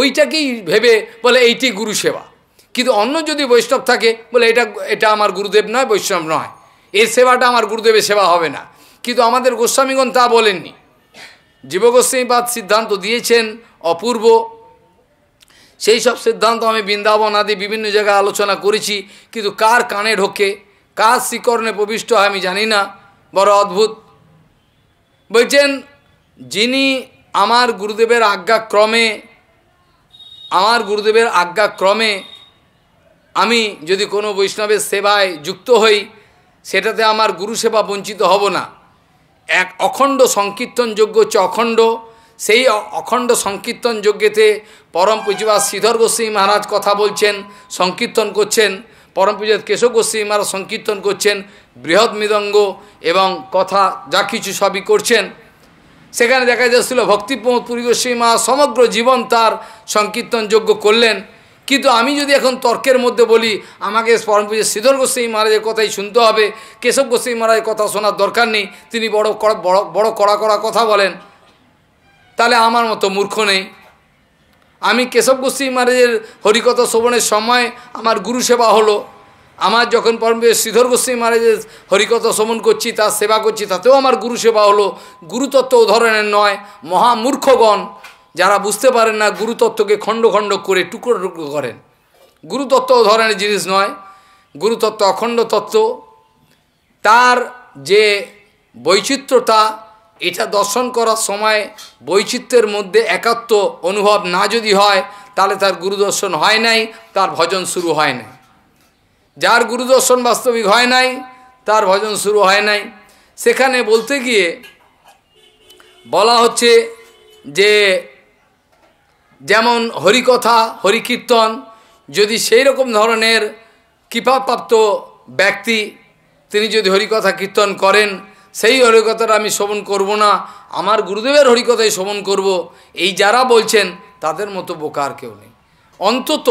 Speaker 1: ওইটাকেই ভেবে বলে এইটি গুরু সেবা কিন্তু অন্য যদি বৈষ্ণব থাকে বলে এটা এটা আমার গুরুদেব নয় বৈষ্ণব নয় এর সেবাটা আমার গুরুদেবের সেবা হবে না কিন্তু আমাদের গোস্বামীগণ তা বলেননি জীবগোস্বামীবাদ সিদ্ধান্ত দিয়েছেন অপূর্ব সেই সব সিদ্ধান্ত আমি বৃন্দাবন আদি বিভিন্ন জায়গায় আলোচনা করেছি কিন্তু কার কানে ঢোকে কাজ শিকর্ণে প্রবিষ্ট হয় আমি জানি না বড় অদ্ভুত বলছেন যিনি আমার গুরুদেবের আজ্ঞা ক্রমে আমার গুরুদেবের আজ্ঞা ক্রমে আমি যদি কোনো বৈষ্ণবের সেবায় যুক্ত হই সেটাতে আমার গুরু সেবা বঞ্চিত হব না এক অখণ্ড সংকীর্তন যোগ্য হচ্ছে অখণ্ড সেই অখণ্ড সংকীর্তন যজ্ঞেতে পরম পূজিবা শ্রীধর গোস্বী মহারাজ কথা বলছেন সংকীর্তন করছেন পরমপূজাত কেশব গোস্বী মারা সংকীর্তন করছেন বৃহৎ মৃদঙ্গ এবং কথা যা কিছু সবই করছেন সেখানে দেখা যাচ্ছিল ভক্তিপ্রমোদ পুরী গোস্বী মা সমগ্র জীবন তার সংকীর্তন যোগ্য করলেন কিন্তু আমি যদি এখন তর্কের মধ্যে বলি আমাকে পরমপুজো শ্রীধর গোস্বামী মহারাজের কথাই শুনতে হবে কেশব গোস্বামী মহারাজের কথা শোনার দরকার নেই তিনি বড় বড় বড় কড়া কড়া কথা বলেন তাহলে আমার মতো মূর্খ নেই আমি কেশব গোস্বী মহারাজের হরিকথা শ্রবণের সময় আমার গুরু সেবা হলো আমার যখন পরম শ্রীধর গোস্বী মহারাজের হরিকথা শ্রবণ করছি তার সেবা করছি তাতেও আমার গুরু সেবা হলো গুরুতত্ত্ব ধরনের নয় মহামূর্খগণ যারা বুঝতে পারেন না গুরুতত্ত্বকে খণ্ড খণ্ড করে টুকরো টুকরো করেন গুরুতত্ত্ব ধরনের জিনিস নয় গুরুতত্ত্ব অখণ্ড তত্ত্ব তার যে বৈচিত্র্যতা এটা দর্শন করার সময় বৈচিত্র্যের মধ্যে একাত্ম অনুভব না যদি হয় তাহলে তার গুরুদর্শন হয় নাই তার ভজন শুরু হয় নাই যার গুরুদর্শন বাস্তবিক হয় নাই তার ভজন শুরু হয় নাই সেখানে বলতে গিয়ে বলা হচ্ছে যে যেমন হরিকথা হরিকীর্তন যদি সেই রকম ধরনের কৃপাপ্রাপ্ত ব্যক্তি তিনি যদি হরিকথা কীর্তন করেন সেই হরিকথাটা আমি শ্রবণ করব না আমার গুরুদেবের হরিকথাই শ্রবণ করব এই যারা বলছেন তাদের মতো বোকার কেউ নেই অন্তত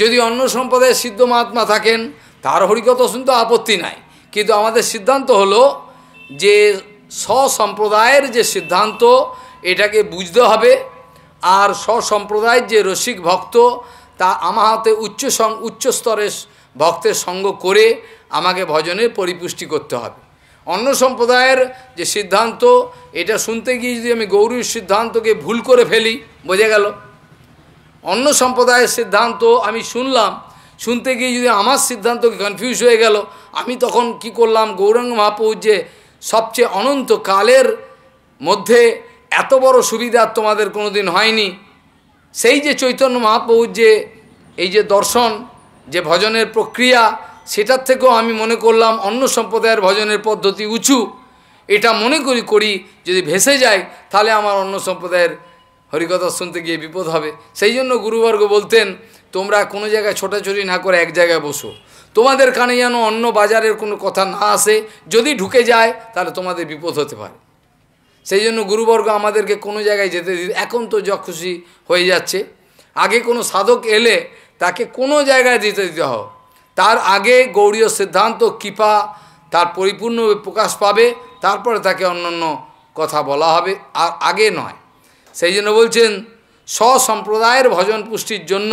Speaker 1: যদি অন্য সম্প্রদায়ের সিদ্ধ মহাত্মা থাকেন তার হরিকথা শুনতে আপত্তি নাই কিন্তু আমাদের সিদ্ধান্ত হলো যে স্বসম্প্রদায়ের যে সিদ্ধান্ত এটাকে বুঝতে হবে আর স্বসম্প্রদায়ের যে রসিক ভক্ত তা আমার হাতে উচ্চ উচ্চস্তরের ভক্তের সঙ্গ করে আমাকে ভজনের পরিপুষ্টি করতে হবে অন্য সম্প্রদায়ের যে সিদ্ধান্ত এটা শুনতে গিয়ে যদি আমি গৌরীর সিদ্ধান্তকে ভুল করে ফেলি বোঝা গেল অন্য সম্প্রদায়ের সিদ্ধান্ত আমি শুনলাম শুনতে গিয়ে যদি আমার সিদ্ধান্তকে কনফিউজ হয়ে গেল আমি তখন কি করলাম গৌরাঙ্গ মহাপুর যে সবচেয়ে অনন্ত কালের মধ্যে এত বড় সুবিধা তোমাদের কোনো দিন হয়নি সেই যে চৈতন্য মহাপুর যে এই যে দর্শন যে ভজনের প্রক্রিয়া সেটার থেকেও আমি মনে করলাম অন্য সম্প্রদায়ের ভজনের পদ্ধতি উঁচু এটা মনে করি করি যদি ভেসে যায় তাহলে আমার অন্য সম্প্রদায়ের হরিকথা শুনতে গিয়ে বিপদ হবে সেই জন্য গুরুবর্গ বলতেন তোমরা কোনো জায়গায় ছোটাছুটি না করে এক জায়গায় বসো তোমাদের কানে যেন অন্য বাজারের কোনো কথা না আসে যদি ঢুকে যায় তাহলে তোমাদের বিপদ হতে পারে সেই জন্য গুরুবর্গ আমাদেরকে কোনো জায়গায় যেতে দিতে এখন তো যখুশি হয়ে যাচ্ছে আগে কোনো সাধক এলে তাকে কোনো জায়গায় যেতে দিতে হয় তার আগে গৌরীয় সিদ্ধান্ত কৃপা তার পরিপূর্ণভাবে প্রকাশ পাবে তারপরে তাকে অন্যান্য কথা বলা হবে আর আগে নয় সেই জন্য বলছেন স্বসম্প্রদায়ের ভজন পুষ্টির জন্য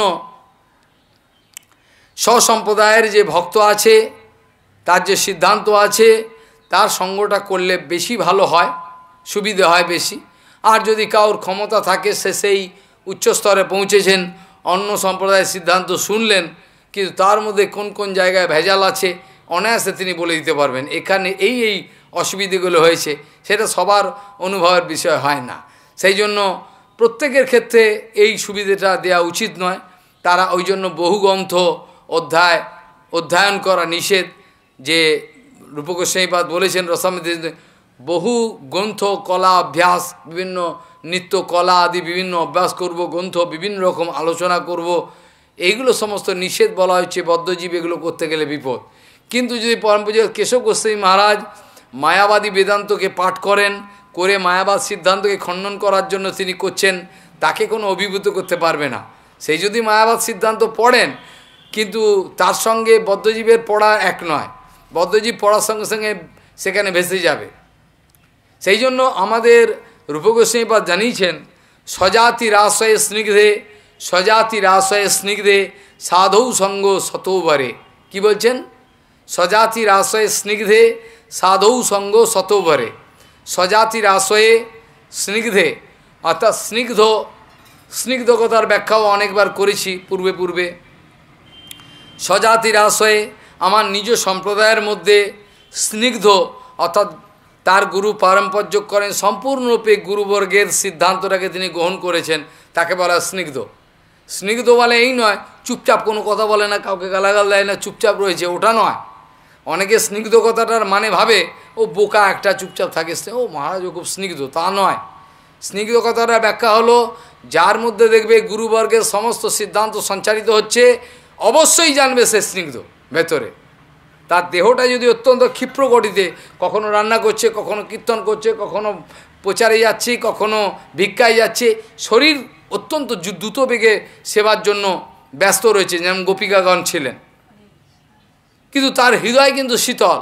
Speaker 1: স্বসম্প্রদায়ের যে ভক্ত আছে তার যে সিদ্ধান্ত আছে তার সঙ্গটা করলে বেশি ভালো হয় সুবিধে হয় বেশি আর যদি কাউর ক্ষমতা থাকে সে সেই উচ্চস্তরে পৌঁছেছেন অন্য সম্প্রদায়ের সিদ্ধান্ত শুনলেন কিন্তু তার মধ্যে কোন কোন জায়গায় ভেজাল আছে অনায়াসে তিনি বলে দিতে পারবেন এখানে এই এই অসুবিধেগুলো হয়েছে সেটা সবার অনুভবের বিষয় হয় না সেই জন্য প্রত্যেকের ক্ষেত্রে এই সুবিধেটা দেয়া উচিত নয় তারা ওই জন্য বহু গ্রন্থ অধ্যায় অধ্যয়ন করা নিষেধ যে রূপগোস্বাইপাদ বলেছেন রসামিতে বহু গ্রন্থ কলা অভ্যাস বিভিন্ন নিত্য কলা আদি বিভিন্ন অভ্যাস করব গ্রন্থ বিভিন্ন রকম আলোচনা করব এইগুলো সমস্ত নিষেধ বলা হয়েছে বদ্ধজীব এগুলো করতে গেলে বিপদ কিন্তু যদি পরম পূজা কেশব গোস্বামী মহারাজ মায়াবাদী বেদান্তকে পাঠ করেন করে মায়াবাদ সিদ্ধান্তকে খণ্ডন করার জন্য তিনি করছেন তাকে কোনো অভিভূত করতে পারবে না সেই যদি মায়াবাদ সিদ্ধান্ত পড়েন কিন্তু তার সঙ্গে বদ্ধজীবের পড়া এক নয় বদ্ধজীব পড়ার সঙ্গে সঙ্গে সেখানে ভেসে যাবে সেই জন্য আমাদের রূপগোস্বামী বা জানিয়েছেন স্বজাতি রাশয়ে স্নিগ্ধে স্বজাতি রাশয়ে স্নিগ্ধে সাধৌ সঙ্গ শতবরে কি বলছেন স্বজাতি রাশয়ে স্নিগ্ধে সাধৌ সঙ্গ শতবরে স্বজাতি রাশয়ে স্নিগ্ধে অর্থাৎ স্নিগ্ধ স্নিগ্ধকতার ব্যাখ্যাও অনেকবার করেছি পূর্বে পূর্বে স্বজাতির আশ্রয়ে আমার নিজ সম্প্রদায়ের মধ্যে স্নিগ্ধ অর্থাৎ তার গুরু পারম্পর্য করেন সম্পূর্ণরূপে গুরুবর্গের সিদ্ধান্তটাকে তিনি গ্রহণ করেছেন তাকে বলা স্নিগ্ধ স্নিগ্ধ বলে এই নয় চুপচাপ কোনো কথা বলে না কাউকে গালাগাল দেয় না চুপচাপ রয়েছে ওটা নয় অনেকে স্নিগ্ধ কথাটার মানে ভাবে ও বোকা একটা চুপচাপ থাকে ও ও খুব স্নিগ্ধ তা নয় স্নিগ্ধ কথাটার ব্যাখ্যা হলো যার মধ্যে দেখবে গুরুবর্গের সমস্ত সিদ্ধান্ত সঞ্চারিত হচ্ছে অবশ্যই জানবে সে স্নিগ্ধ ভেতরে তার দেহটা যদি অত্যন্ত ক্ষিপ্র গঠিতে কখনো রান্না করছে কখনো কীর্তন করছে কখনো প্রচারে যাচ্ছে কখনো ভিক্ষায় যাচ্ছে শরীর অত্যন্ত দ্রুত বেগে সেবার জন্য ব্যস্ত রয়েছে যেমন গোপিকাগণ ছিলেন কিন্তু তার হৃদয় কিন্তু শীতল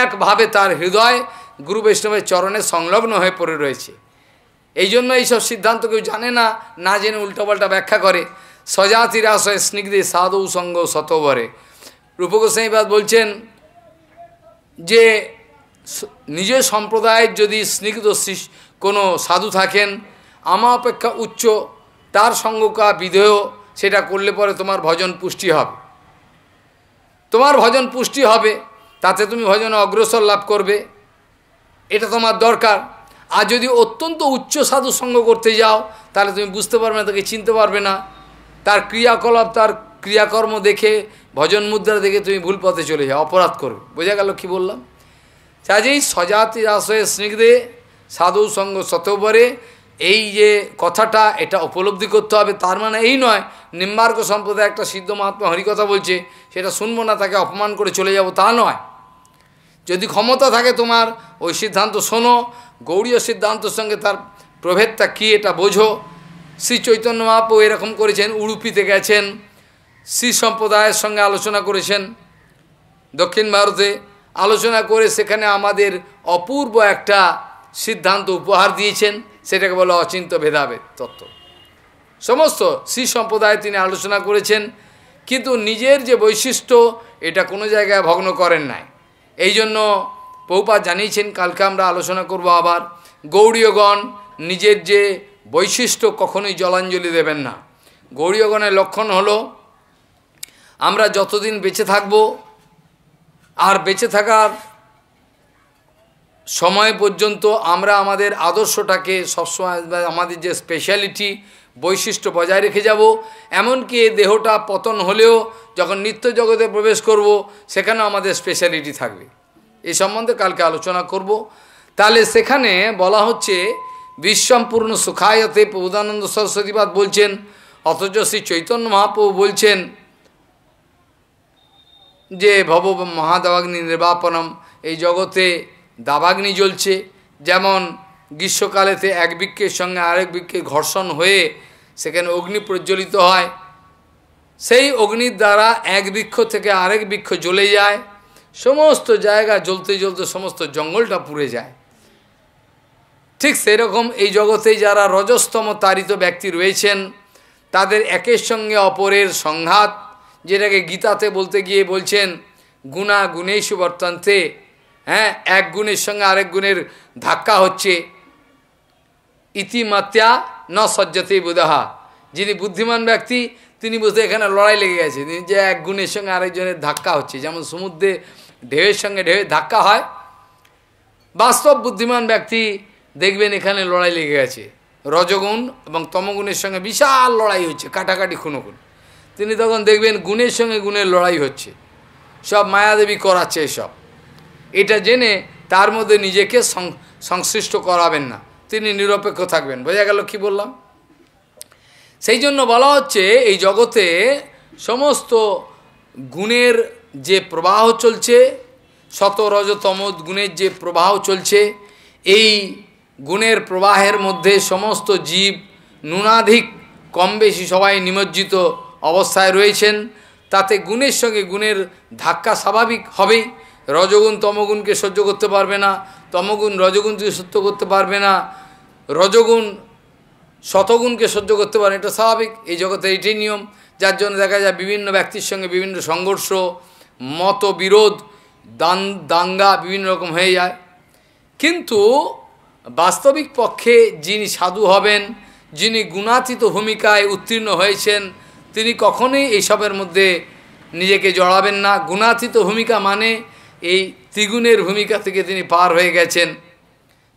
Speaker 1: একভাবে তার হৃদয় গুরু বৈষ্ণবের চরণে সংলগ্ন হয়ে পড়ে রয়েছে এই জন্য এইসব সিদ্ধান্ত কেউ জানে না না জেনে উল্টোপাল্টা ব্যাখ্যা করে আশয় স্নিগ্ধে সাধু সঙ্গ শতবরে রূপগোস্বাইবাদ বলছেন যে নিজের সম্প্রদায়ের যদি স্নিগ্ধ কোনো সাধু থাকেন আমা অপেক্ষা উচ্চ তার সঙ্গ কা বিধেয় সেটা করলে পরে তোমার ভজন পুষ্টি হবে তোমার ভজন পুষ্টি হবে তাতে তুমি ভজনে অগ্রসর লাভ করবে এটা তোমার দরকার আর যদি অত্যন্ত উচ্চ সাধু সঙ্গ করতে যাও তাহলে তুমি বুঝতে পারবে না তাকে চিনতে পারবে না তার ক্রিয়াকলাপ তার ক্রিয়াকর্ম দেখে ভজন মুদ্রা দেখে তুমি ভুল পথে চলে যাও অপরাধ করবে বোঝা গেল কী বললাম চাজেই সজাতি আশ্রয়ে স্নিগ্ধে সাধু সঙ্গ শতবরে এই যে কথাটা এটা উপলব্ধি করতে হবে তার মানে এই নয় নিম্বার্ক সম্প্রদায় একটা সিদ্ধ মহাত্মা হরিকথা বলছে সেটা শুনবো না তাকে অপমান করে চলে যাব তা নয় যদি ক্ষমতা থাকে তোমার ওই সিদ্ধান্ত শোনো গৌরীয় সিদ্ধান্তর সঙ্গে তার প্রভেদটা কী এটা বোঝো শ্রী চৈতন্য মহাপ্রু এরকম করেছেন উড়ুপিতে গেছেন শ্রী সম্প্রদায়ের সঙ্গে আলোচনা করেছেন দক্ষিণ ভারতে আলোচনা করে সেখানে আমাদের অপূর্ব একটা সিদ্ধান্ত উপহার দিয়েছেন সেটাকে বলো অচিন্ত ভেদাভেদ তত্ত্ব সমস্ত শ্রী সম্প্রদায়ে তিনি আলোচনা করেছেন কিন্তু নিজের যে বৈশিষ্ট্য এটা কোনো জায়গায় ভগ্ন করেন নাই এই জন্য পৌপা জানিয়েছেন কালকে আমরা আলোচনা করব আবার গৌরীয়গণ নিজের যে বৈশিষ্ট্য কখনোই জলাঞ্জলি দেবেন না গৌরীয়গণের লক্ষণ হল আমরা যতদিন বেঁচে থাকব আর বেঁচে থাকার সময় পর্যন্ত আমরা আমাদের আদর্শটাকে সবসময় আমাদের যে স্পেশালিটি বৈশিষ্ট্য বজায় রেখে যাব এমনকি দেহটা পতন হলেও যখন নিত্য জগতে প্রবেশ করব সেখানেও আমাদের স্পেশালিটি থাকবে এই সম্বন্ধে কালকে আলোচনা করব তাহলে সেখানে বলা হচ্ছে বিশ্বম্পূর্ণ সুখায়তে প্রবুদানন্দ সরস্বতীবাদ বলছেন অথচ শ্রী চৈতন্য মহাপ্রভু বলছেন যে ভব মহাদেবাগ্নি নির্বাপনম এই জগতে দাবাগ্নি জ্বলছে যেমন গ্রীষ্মকালেতে এক বৃক্ষের সঙ্গে আরেক বৃক্ষের ঘর্ষণ হয়ে সেখানে অগ্নি প্রজ্বলিত হয় সেই অগ্নির দ্বারা এক বৃক্ষ থেকে আরেক বৃক্ষ জ্বলে যায় সমস্ত জায়গা জ্বলতে জ্বলতে সমস্ত জঙ্গলটা পুড়ে যায় ঠিক সেরকম এই জগতে যারা রজস্তম তারিত ব্যক্তি রয়েছেন তাদের একের সঙ্গে অপরের সংঘাত যেটাকে গীতাতে বলতে গিয়ে বলছেন গুণা গুণেশু বর্তান্তে হ্যাঁ এক গুণের সঙ্গে আরেক গুণের ধাক্কা হচ্ছে ইতিমাত্যা ন সজ্জাতেই বোধহা যিনি বুদ্ধিমান ব্যক্তি তিনি বুঝতে এখানে লড়াই লেগে গেছে যে এক গুণের সঙ্গে আরেকজনের ধাক্কা হচ্ছে যেমন সমুদ্রে ঢেউয়ের সঙ্গে ঢেউয়ের ধাক্কা হয় বাস্তব বুদ্ধিমান ব্যক্তি দেখবেন এখানে লড়াই লেগে গেছে রজগুণ এবং তমগুণের সঙ্গে বিশাল লড়াই হচ্ছে কাটাকাটি খুনোখুন তিনি তখন দেখবেন গুণের সঙ্গে গুণের লড়াই হচ্ছে সব মায়াদেবী করাচ্ছে এসব এটা জেনে তার মধ্যে নিজেকে সংশ্লিষ্ট করাবেন না তিনি নিরপেক্ষ থাকবেন বোঝা গেল কি বললাম সেই জন্য বলা হচ্ছে এই জগতে সমস্ত গুণের যে প্রবাহ চলছে শতরজতম গুণের যে প্রবাহ চলছে এই গুণের প্রবাহের মধ্যে সমস্ত জীব নুনাধিক কম বেশি সবাই নিমজ্জিত অবস্থায় রয়েছেন তাতে গুণের সঙ্গে গুণের ধাক্কা স্বাভাবিক হবেই রজগুণ তমগুণকে সহ্য করতে পারবে না তমগুণ রজগুণকে সহ্য করতে পারবে না রজগুণ শতগুণকে সহ্য করতে পারে এটা স্বাভাবিক এই জগতে এটি নিয়ম যার জন্য দেখা যায় বিভিন্ন ব্যক্তির সঙ্গে বিভিন্ন সংঘর্ষ মতবিরোধ দান দাঙ্গা বিভিন্ন রকম হয়ে যায় কিন্তু বাস্তবিক পক্ষে যিনি সাধু হবেন যিনি গুণাতীত ভূমিকায় উত্তীর্ণ হয়েছেন তিনি কখনোই এইসবের মধ্যে নিজেকে জড়াবেন না গুণাতীত ভূমিকা মানে এই ত্রিগুণের ভূমিকা থেকে তিনি পার হয়ে গেছেন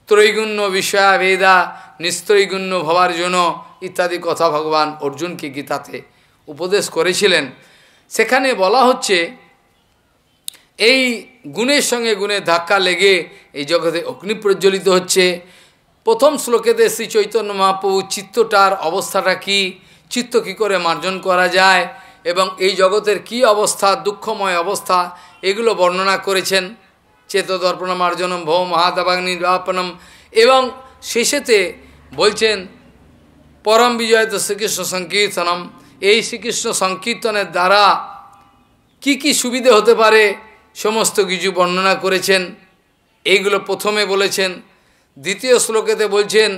Speaker 1: ত্রৈগুণ্য বিষয়া বেদা নিস্ত্রৈগুণ্য ভবার জন্য ইত্যাদি কথা ভগবান অর্জুনকে গীতাতে উপদেশ করেছিলেন সেখানে বলা হচ্ছে এই গুণের সঙ্গে গুণে ধাক্কা লেগে এই জগতে অগ্নি প্রজ্বলিত হচ্ছে প্রথম শ্লোকেতে শ্রী চৈতন্য মহাপ্রভু চিত্তটার অবস্থাটা কি চিত্ত কি করে মার্জন করা যায় এবং এই জগতের কি অবস্থা দুঃখময় অবস্থা এগুলো বর্ণনা করেছেন চেতদর্পণম আর্জনম ভৌ মহাদাবাগ এবং শেষেতে বলছেন পরম বিজয়িত শ্রীকৃষ্ণ সংকীর্তনম এই শ্রীকৃষ্ণ সংকীর্তনের দ্বারা কি কি সুবিধে হতে পারে সমস্ত কিছু বর্ণনা করেছেন এইগুলো প্রথমে বলেছেন দ্বিতীয় শ্লোকেতে বলছেন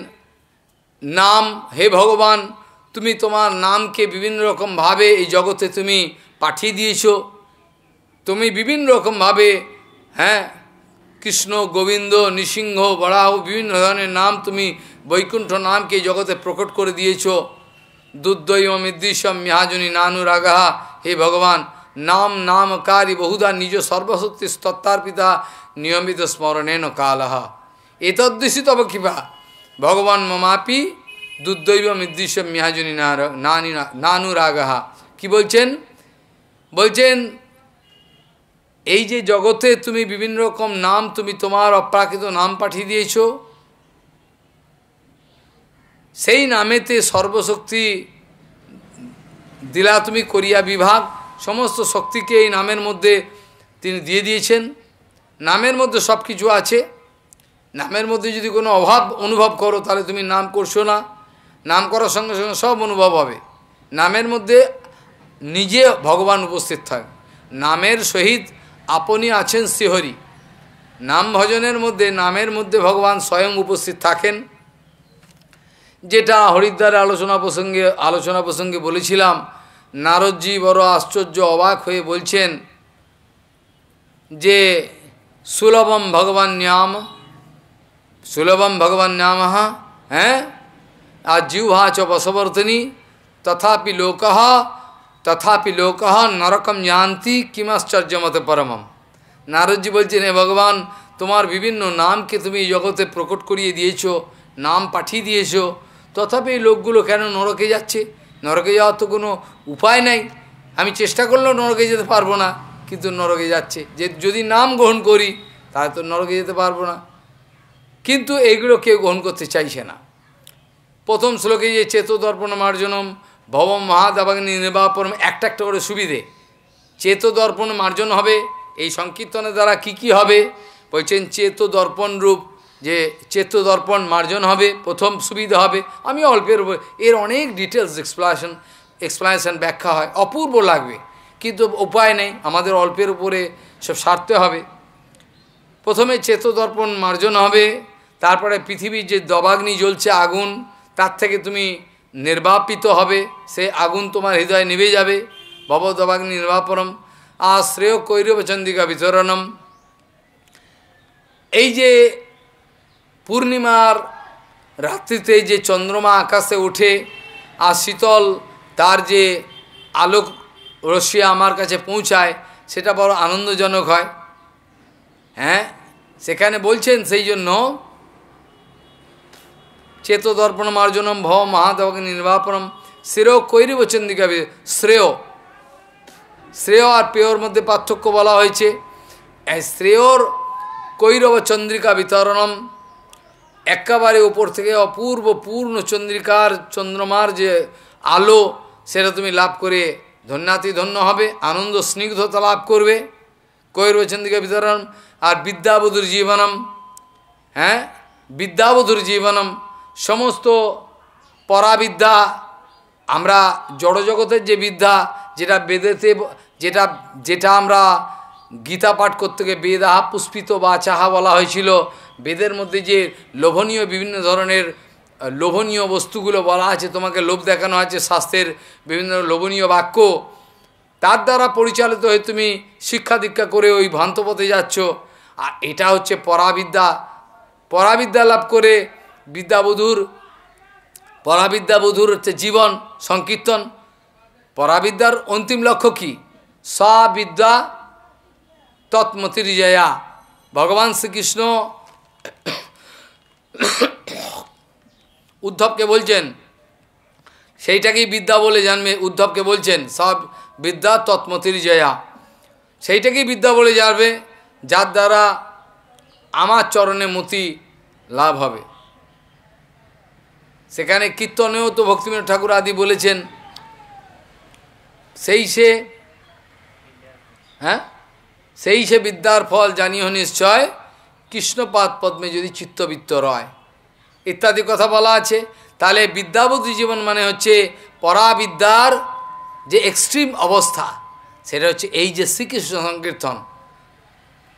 Speaker 1: নাম হে ভগবান তুমি তোমার নামকে বিভিন্ন রকমভাবে এই জগতে তুমি পাঠিয়ে দিয়েছো তুমি বিভিন্ন রকম ভাবে হ্যাঁ কৃষ্ণ গোবিন্দ নিসিংহ বড়া ও বিভিন্ন জনের নাম তুমি বৈকুণ্ঠ নাম কে জগতে প্রকট করে দিয়েছো দুদ্দৈব মিদীষ্ম মিহজনী নানুরাগহ হে ভগবান নাম নাম কারি বহুদানিজ সর্বসত্তৃস্তত্পারpita নিয়মিত স্মরনেণ কালহ ইতদ্ দৃশ্য তব কিবা ভগবান মমাপি দুদ্দৈব মিদীষ্ম মিহজনী নানুরাগহ কি বলছেন বলছেন এই যে জগতে তুমি বিভিন্ন রকম নাম তুমি তোমার অপ্রাকৃত নাম পাঠিয়ে দিয়েছ সেই নামেতে সর্বশক্তি দিলা তুমি করিয়া বিভাগ সমস্ত শক্তিকে এই নামের মধ্যে তিনি দিয়ে দিয়েছেন নামের মধ্যে সব কিছু আছে নামের মধ্যে যদি কোনো অভাব অনুভব করো তাহলে তুমি নাম করছো না নাম করার সঙ্গে সঙ্গে সব অনুভব হবে নামের মধ্যে নিজে ভগবান উপস্থিত থাকে নামের সহিত আপনি আছেন শ্রীহরি নাম ভজনের মধ্যে নামের মধ্যে ভগবান স্বয়ং উপস্থিত থাকেন যেটা হরিদ্বারে আলোচনা প্রসঙ্গে আলোচনা প্রসঙ্গে বলেছিলাম নারদজি বড় আশ্চর্য অবাক হয়ে বলছেন যে সুলভম ভগবান নাম সুলভম ভগবান নাম হ্যাঁ আর জিহ্বা চ বসবর্তনী তথাপি লোকহা তথাপি লোক নরকম জানতি কিমাশ্চর্যমতে পরমম নারদজি বলছেন হে ভগবান তোমার বিভিন্ন নামকে তুমি জগতে প্রকট করিয়ে দিয়েছ নাম পাঠিয়ে দিয়েছ তথাপি এই লোকগুলো কেন নরকে যাচ্ছে নরকে যাওয়ার তো কোনো উপায় নাই আমি চেষ্টা করলেও নরকে যেতে পারবো না কিন্তু নরকে যাচ্ছে যে যদি নাম গ্রহণ করি তাহলে তো নরকে যেতে পারবো না কিন্তু এইগুলো কেউ গ্রহণ করতে চাইছে না প্রথম শ্লোকে যে চেতদর্পণ মার্জনম ভব মহাদাবাগ্নি নির্বাপরম একটা একটা করে সুবিধে চেত দর্পণ মার্জন হবে এই সংকীর্তনের দ্বারা কি কি হবে বলছেন চেত দর্পণ রূপ যে চেত দর্পণ মার্জন হবে প্রথম সুবিধা হবে আমি অল্পের উপর এর অনেক ডিটেলস এক্সপ্লানেশন এক্সপ্লানেশন ব্যাখ্যা হয় অপূর্ব লাগবে কিন্তু উপায় নেই আমাদের অল্পের উপরে সব সারতে হবে প্রথমে চেত দর্পণ মার্জন হবে তারপরে পৃথিবীর যে দবাগ্নি জ্বলছে আগুন তার থেকে তুমি নির্বাপিত হবে সে আগুন তোমার হৃদয়ে নিভে যাবে ভবদবাগ্নি শ্রেয় কৈরব চন্দ্রিকা বিচরণম এই যে পূর্ণিমার রাত্রিতে যে চন্দ্রমা আকাশে ওঠে আর শীতল তার যে আলোক রশ্মিয়া আমার কাছে পৌঁছায় সেটা বড় আনন্দজনক হয় হ্যাঁ সেখানে বলছেন সেই জন্য চেত দর্পণম অর্জুনম ভব মহাদেবকে নির্বাপনম শ্রেয় কৈরিব চন্দিকাবে শ্রেয় শ্রেয় আর পেয়র মধ্যে পার্থক্য বলা হয়েছে শ্রেয়র কৈরব চন্দ্রিকা বিতরণম একেবারে ওপর থেকে অপূর্ব পূর্ণ চন্দ্রিকার চন্দ্রমার যে আলো সেটা তুমি লাভ করে ধন্যাতি ধন্য হবে আনন্দ স্নিগ্ধতা লাভ করবে কৈরব চন্দ্রিকা বিতরণ আর বিদ্যাবধুর জীবনম হ্যাঁ বিদ্যাবধুর জীবনম সমস্ত পরাবিদ্যা আমরা জড়জগতের যে বিদ্যা যেটা বেদেতে যেটা যেটা আমরা গীতা পাঠ করতে গিয়ে বেদ আহা পুষ্পিত বা চাহা বলা হয়েছিল বেদের মধ্যে যে লোভনীয় বিভিন্ন ধরনের লোভনীয় বস্তুগুলো বলা আছে তোমাকে লোভ দেখানো আছে স্বাস্থ্যের বিভিন্ন লোভনীয় বাক্য তার দ্বারা পরিচালিত হয়ে তুমি শিক্ষা দীক্ষা করে ওই ভ্রান্ত পথে যাচ্ছ আর এটা হচ্ছে পরাবিদ্যা পরাবিদ্যা লাভ করে বিদ্যাবধূর পরাবিদ্যাবধূর হচ্ছে জীবন সংকীর্তন পরাবিদ্যার অন্তিম লক্ষ্য কী সবিদ্যা তৎমতিরিজয়া ভগবান শ্রীকৃষ্ণ উদ্ধবকে বলছেন সেইটাকেই বিদ্যা বলে জানবে উদ্ধবকে বলছেন সব বিদ্যা তৎমতিরিজয়া সেইটাকেই বিদ্যা বলে জানবে যার দ্বারা আমার চরণে মতি লাভ হবে সেখানে কীর্তনেও তো ভক্তিবিনোদ ঠাকুর আদি বলেছেন সেই সে হ্যাঁ সেই সে বিদ্যার ফল জানিও নিশ্চয় কৃষ্ণপাদ পদ্মে যদি চিত্তবিত্ত রয় ইত্যাদি কথা বলা আছে তাহলে বিদ্যাবতী জীবন মানে হচ্ছে পরাবিদ্যার যে এক্সট্রিম অবস্থা সেটা হচ্ছে এই যে শ্রীকৃষ্ণ সংকীর্তন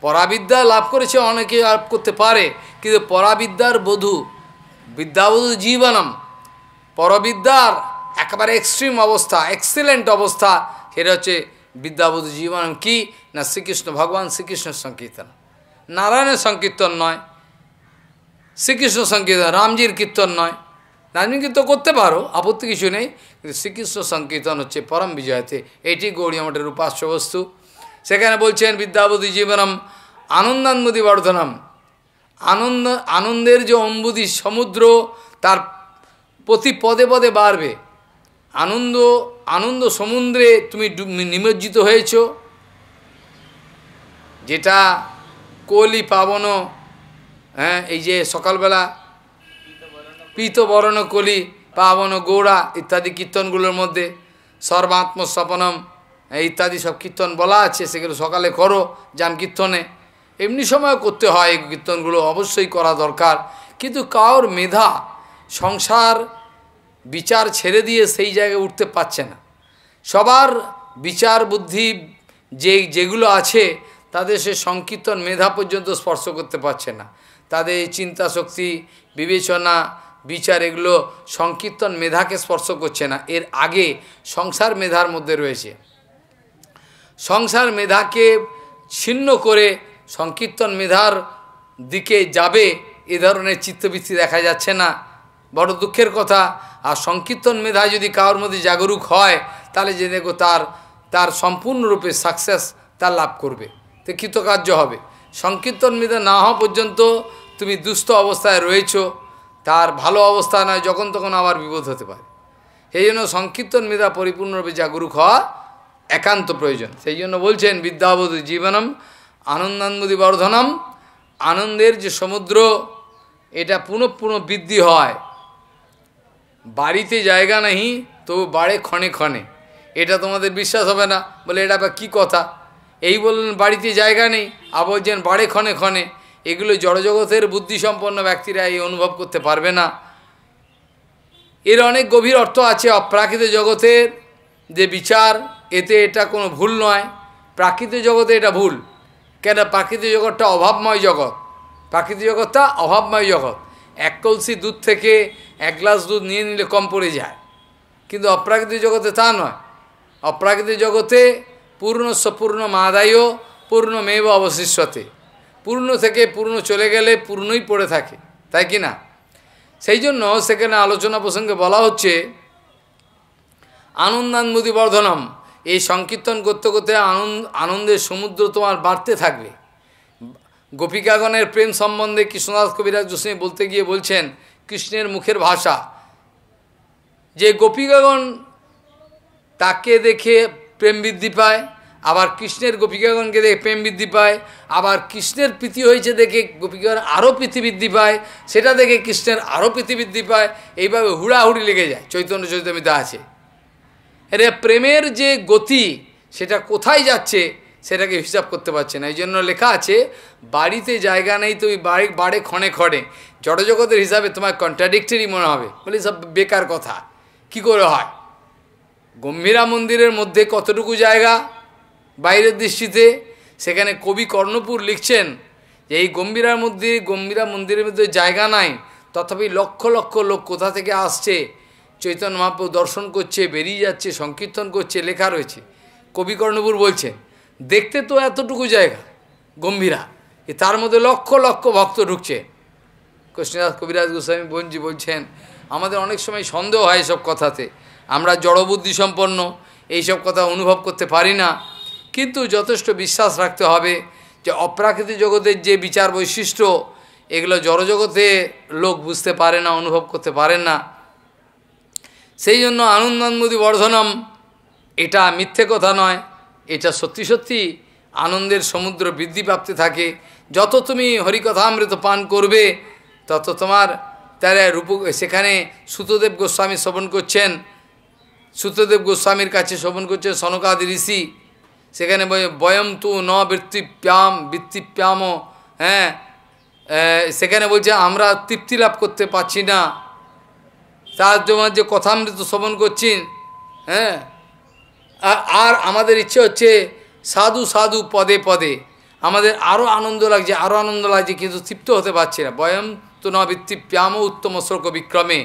Speaker 1: পরাবিদ্যা লাভ করেছে অনেকে লাভ করতে পারে কিন্তু পরাবিদ্যার বধূ বিদ্যাবধু জীবনম পরবিদ্যার একেবারে এক্সট্রিম অবস্থা এক্সিলেন্ট অবস্থা সেটা হচ্ছে বিদ্যাবধু জীবনম কি না শ্রীকৃষ্ণ ভগবান শ্রীকৃষ্ণের সংকীর্তন নারায়ণের সংকীর্তন নয় শ্রীকৃষ্ণ সংকীর্তন রামজির কীর্তন নয় রামজির কীর্তন করতে পারো আপত্তি কিছু নেই কিন্তু শ্রীকৃষ্ণ সংকীর্তন হচ্ছে পরম বিজয়তে এটি গৌরী আমাদের উপাস্য বস্তু সেখানে বলছেন বিদ্যাবধি জীবনম আনন্দান্মতি বর্ধনম আনন্দ আনন্দের যে অম্বুদি সমুদ্র তার প্রতি পদে পদে বাড়বে আনন্দ আনন্দ সমুদ্রে তুমি নিমজ্জিত হয়েছ যেটা কলি পাবন হ্যাঁ এই যে সকালবেলা পীতবরণ কলি পাবন গৌড়া ইত্যাদি কীর্তনগুলোর মধ্যে সর্বাত্মস্বপনম ইত্যাদি সব কীর্তন বলা আছে সেগুলো সকালে করো যান কীর্তনে এমনি সময় করতে হয় এই কীর্তনগুলো অবশ্যই করা দরকার কিন্তু কার মেধা সংসার বিচার ছেড়ে দিয়ে সেই জায়গায় উঠতে পারছে না সবার বিচার বুদ্ধি যে যেগুলো আছে তাদের সে সংকীর্তন মেধা পর্যন্ত স্পর্শ করতে পারছে না তাদের চিন্তা শক্তি বিবেচনা বিচার এগুলো সংকীর্তন মেধাকে স্পর্শ করছে না এর আগে সংসার মেধার মধ্যে রয়েছে সংসার মেধাকে ছিন্ন করে সংকীর্তন মেধার দিকে যাবে এ ধরনের চিত্তবৃত্তি দেখা যাচ্ছে না বড় দুঃখের কথা আর সংকীর্তন মেধা যদি কারোর মধ্যে জাগরুক হয় তাহলে যে দেখো তার তার সম্পূর্ণরূপে সাকসেস তা লাভ করবে তো কৃতকার্য হবে সংকীর্তন মেধা না হওয়া পর্যন্ত তুমি দুস্থ অবস্থায় রয়েছ তার ভালো অবস্থা নয় যখন তখন আবার বিপদ হতে পারে সেই জন্য সংকীর্তন মেধা পরিপূর্ণরূপে জাগরুক হওয়া একান্ত প্রয়োজন সেই জন্য বলছেন বিদ্যাবোধ জীবনম আনন্দানমুদি বর্ধনম আনন্দের যে সমুদ্র এটা পুনঃ পুনঃ বৃদ্ধি হয় বাড়িতে জায়গা নাহি তবু বাড়ে ক্ষণে ক্ষণে এটা তোমাদের বিশ্বাস হবে না বলে এটা আবার কী কথা এই বললেন বাড়িতে জায়গা নেই আবর্জন বাড়ে ক্ষণে ক্ষণে এগুলো জড়জগতের বুদ্ধিসম্পন্ন ব্যক্তিরা এই অনুভব করতে পারবে না এর অনেক গভীর অর্থ আছে অপ্রাকৃত জগতের যে বিচার এতে এটা কোনো ভুল নয় প্রাকৃত জগতে এটা ভুল কেন প্রাকৃতিক জগৎটা অভাবময় জগৎ প্রাকৃতিক জগৎটা অভাবময় জগৎ এক কলসি দুধ থেকে এক গ্লাস দুধ নিয়ে নিলে কম পড়ে যায় কিন্তু অপ্রাকৃতিক জগতে তা নয় অপ্রাকৃতিক জগতে পূর্ণ সপূর্ণ মাদায়ও পূর্ণ মেব অবশিষ্যতে পূর্ণ থেকে পূর্ণ চলে গেলে পূর্ণই পড়ে থাকে তাই কি না সেই জন্য সেখানে আলোচনা প্রসঙ্গে বলা হচ্ছে আনন্দানমুদি বর্ধনম এই সংকীর্তন করতে করতে আনন্দ আনন্দের সমুদ্র তোমার বাড়তে থাকবে গোপিকাগণের প্রেম সম্বন্ধে কৃষ্ণদাস কবিরাজ গোস্বামী বলতে গিয়ে বলছেন কৃষ্ণের মুখের ভাষা যে গোপিকাগণ তাকে দেখে প্রেম বৃদ্ধি পায় আবার কৃষ্ণের গোপিকাগণকে দেখে প্রেম বৃদ্ধি পায় আবার কৃষ্ণের প্রীতি হয়েছে দেখে গোপিকাগণ আরও প্রীতি বৃদ্ধি পায় সেটা দেখে কৃষ্ণের আরও প্রীতি বৃদ্ধি পায় এইভাবে হুড়াহুড়ি লেগে যায় চৈতন্য চৈতমিতা আছে এটা প্রেমের যে গতি সেটা কোথায় যাচ্ছে সেটাকে হিসাব করতে পারছে না এই জন্য লেখা আছে বাড়িতে জায়গা নেই তুমি বাড়ি বাড়ে ক্ষণে ক্ষণে জড়জগতের হিসাবে তোমার কন্ট্রাডিক্টরি মনে হবে বলে সব বেকার কথা কি করে হয় গম্ভীরা মন্দিরের মধ্যে কতটুকু জায়গা বাইরের দৃষ্টিতে সেখানে কবি কর্ণপুর লিখছেন যে এই গম্ভীরার মধ্যে গম্ভীরা মন্দিরের মধ্যে জায়গা নাই তথাপি লক্ষ লক্ষ লোক কোথা থেকে আসছে চৈতন্য মহাপ্রভু দর্শন করছে বেরিয়ে যাচ্ছে সংকীর্তন করছে লেখা রয়েছে কবি কর্ণপুর বলছেন দেখতে তো এতটুকু জায়গা গম্ভীরা তার মধ্যে লক্ষ লক্ষ ভক্ত ঢুকছে কৃষ্ণদাস কবিরাজ গোস্বামী বঞ্জি বলছেন আমাদের অনেক সময় সন্দেহ হয় এসব কথাতে আমরা জড়বুদ্ধি সম্পন্ন এইসব কথা অনুভব করতে পারি না কিন্তু যথেষ্ট বিশ্বাস রাখতে হবে যে অপ্রাকৃতিক জগতের যে বিচার বৈশিষ্ট্য এগুলো জড়জগতে লোক বুঝতে পারে না অনুভব করতে পারেন না সেই জন্য আনন্দানমুদি বর্ধনম এটা মিথ্যে কথা নয় এটা সত্যি সত্যি আনন্দের সমুদ্র বৃদ্ধি প্রাপ্তি থাকে যত তুমি হরিকথামৃত পান করবে তত তোমার তার রূপ সেখানে সুতদেব গোস্বামী শ্রবণ করছেন সুতদেব গোস্বামীর কাছে শ্রবণ করছেন সনকাদ ঋষি সেখানে বয়ম তু ন বৃত্তি প্যাম হ্যাঁ সেখানে বলছে আমরা তৃপ্তি লাভ করতে পারছি না তার তোমার যে কথামৃত শ্রবণ করছেন হ্যাঁ আর আমাদের ইচ্ছে হচ্ছে সাধু সাধু পদে পদে আমাদের আরও আনন্দ লাগছে আরও আনন্দ লাগছে কিন্তু তৃপ্ত হতে পারছি না বয়ম তো প্যাম উত্তম শ্লোক বিক্রমে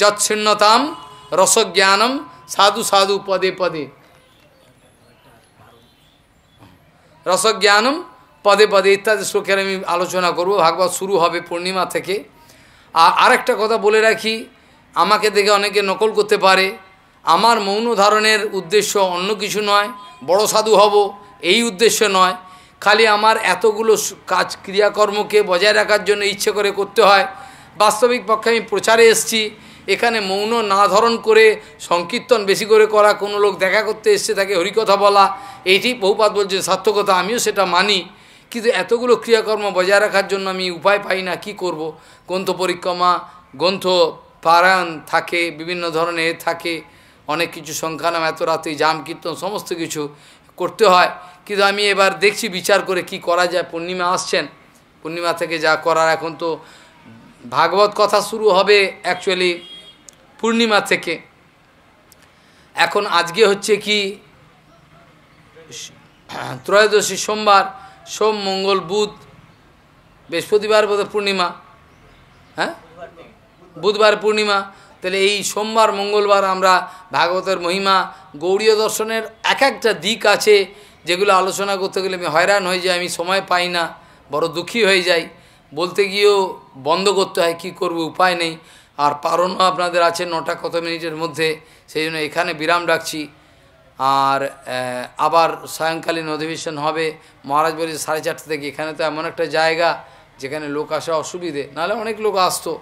Speaker 1: যৎসিন্নতাম রসজ্ঞানম সাধু সাধু পদে পদে রসজ্ঞানম পদে পদে ইত্যাদি শ্লোকের আমি আলোচনা করব ভাগবত শুরু হবে পূর্ণিমা থেকে আর আরেকটা কথা বলে রাখি আমাকে দেখে অনেকে নকল করতে পারে আমার মৌন ধারণের উদ্দেশ্য অন্য কিছু নয় বড় সাধু হব এই উদ্দেশ্য নয় খালি আমার এতগুলো কাজ ক্রিয়াকর্মকে বজায় রাখার জন্য ইচ্ছে করে করতে হয় বাস্তবিক পক্ষে আমি প্রচারে এসছি এখানে মৌন না ধরণ করে সংকীর্তন বেশি করে করা কোনো লোক দেখা করতে এসছে তাকে হরিকথা বলা এইটি বহুপাত বলছে সার্থকতা আমিও সেটা মানি কিন্তু এতগুলো ক্রিয়াকর্ম বজায় রাখার জন্য আমি উপায় পাই না কি করব গ্রন্থ পরিক্রমা গ্রন্থ পারায়ণ থাকে বিভিন্ন ধরনের থাকে অনেক কিছু সংখ্যানাম এত রাতে জাম কীর্তন সমস্ত কিছু করতে হয় কিন্তু আমি এবার দেখছি বিচার করে কি করা যায় পূর্ণিমা আসছেন পূর্ণিমা থেকে যা করার এখন তো ভাগবত কথা শুরু হবে অ্যাকচুয়ালি পূর্ণিমা থেকে এখন আজকে হচ্ছে কি ত্রয়োদশী সোমবার সোম মঙ্গল বুধ বৃহস্পতিবার বোধ পূর্ণিমা হ্যাঁ বুধবার পূর্ণিমা তাহলে এই সোমবার মঙ্গলবার আমরা ভাগবতের মহিমা গৌড়ীয় দর্শনের এক একটা দিক আছে যেগুলো আলোচনা করতে গেলে আমি হয়রান হয়ে যাই আমি সময় পাই না বড় দুঃখী হয়ে যাই বলতে গিয়েও বন্ধ করতে হয় কি করব উপায় নেই আর পারণও আপনাদের আছে নটা কত মিনিটের মধ্যে সেই জন্য এখানে বিরাম রাখছি আর আবার সায়ংকালীন অধিবেশন হবে মহারাজ বলি সাড়ে চারটে থেকে এখানে তো এমন একটা জায়গা যেখানে লোক আসা অসুবিধে নাহলে অনেক লোক আসতো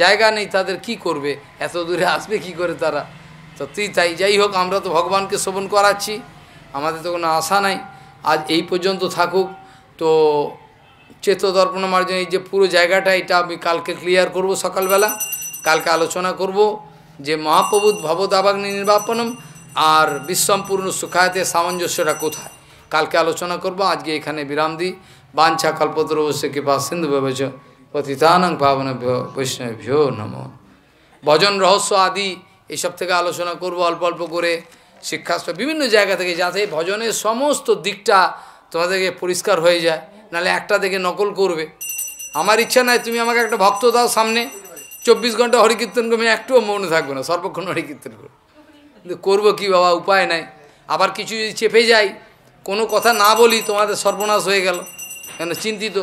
Speaker 1: জায়গা নেই তাদের কি করবে এত দূরে আসবে কি করে তারা তো তুই তাই যাই হোক আমরা তো ভগবানকে শ্রবণ করাচ্ছি আমাদের তো কোনো আশা নাই আজ এই পর্যন্ত থাকুক তো চেত দর্পণ মার্জন এই যে পুরো জায়গাটা এটা আমি কালকে ক্লিয়ার করবো সকালবেলা কালকে আলোচনা করব যে মহাপ্রভুত ভবদাবাগ্নি নির্বাপনম আর বিশ্বম্পূর্ণ সুখায়তে সামঞ্জস্যটা কোথায় কালকে আলোচনা করব আজকে এখানে বিরাম দিই বাঞ্ছা কল্পতর অবশ্য কৃপা সিন্ধু ভেবেছ পতিতানং পাবনেভ্য বৈষ্ণবেভ্যো নম ভজন রহস্য আদি এসব থেকে আলোচনা করব অল্প অল্প করে শিক্ষাস্ত বিভিন্ন জায়গা থেকে যাতে ভজনের সমস্ত দিকটা তোমাদেরকে পরিষ্কার হয়ে যায় নাহলে একটা দেখে নকল করবে আমার ইচ্ছা নাই তুমি আমাকে একটা ভক্ত দাও সামনে চব্বিশ ঘন্টা হরিকীর্তন করবে একটুও মনে থাকবো না সর্বক্ষণ হরিকীর্তন করবো কিন্তু করবো কী বাবা উপায় নাই আবার কিছু যদি চেপে যাই কোনো কথা না বলি তোমাদের সর্বনাশ হয়ে গেল কেন চিন্তিত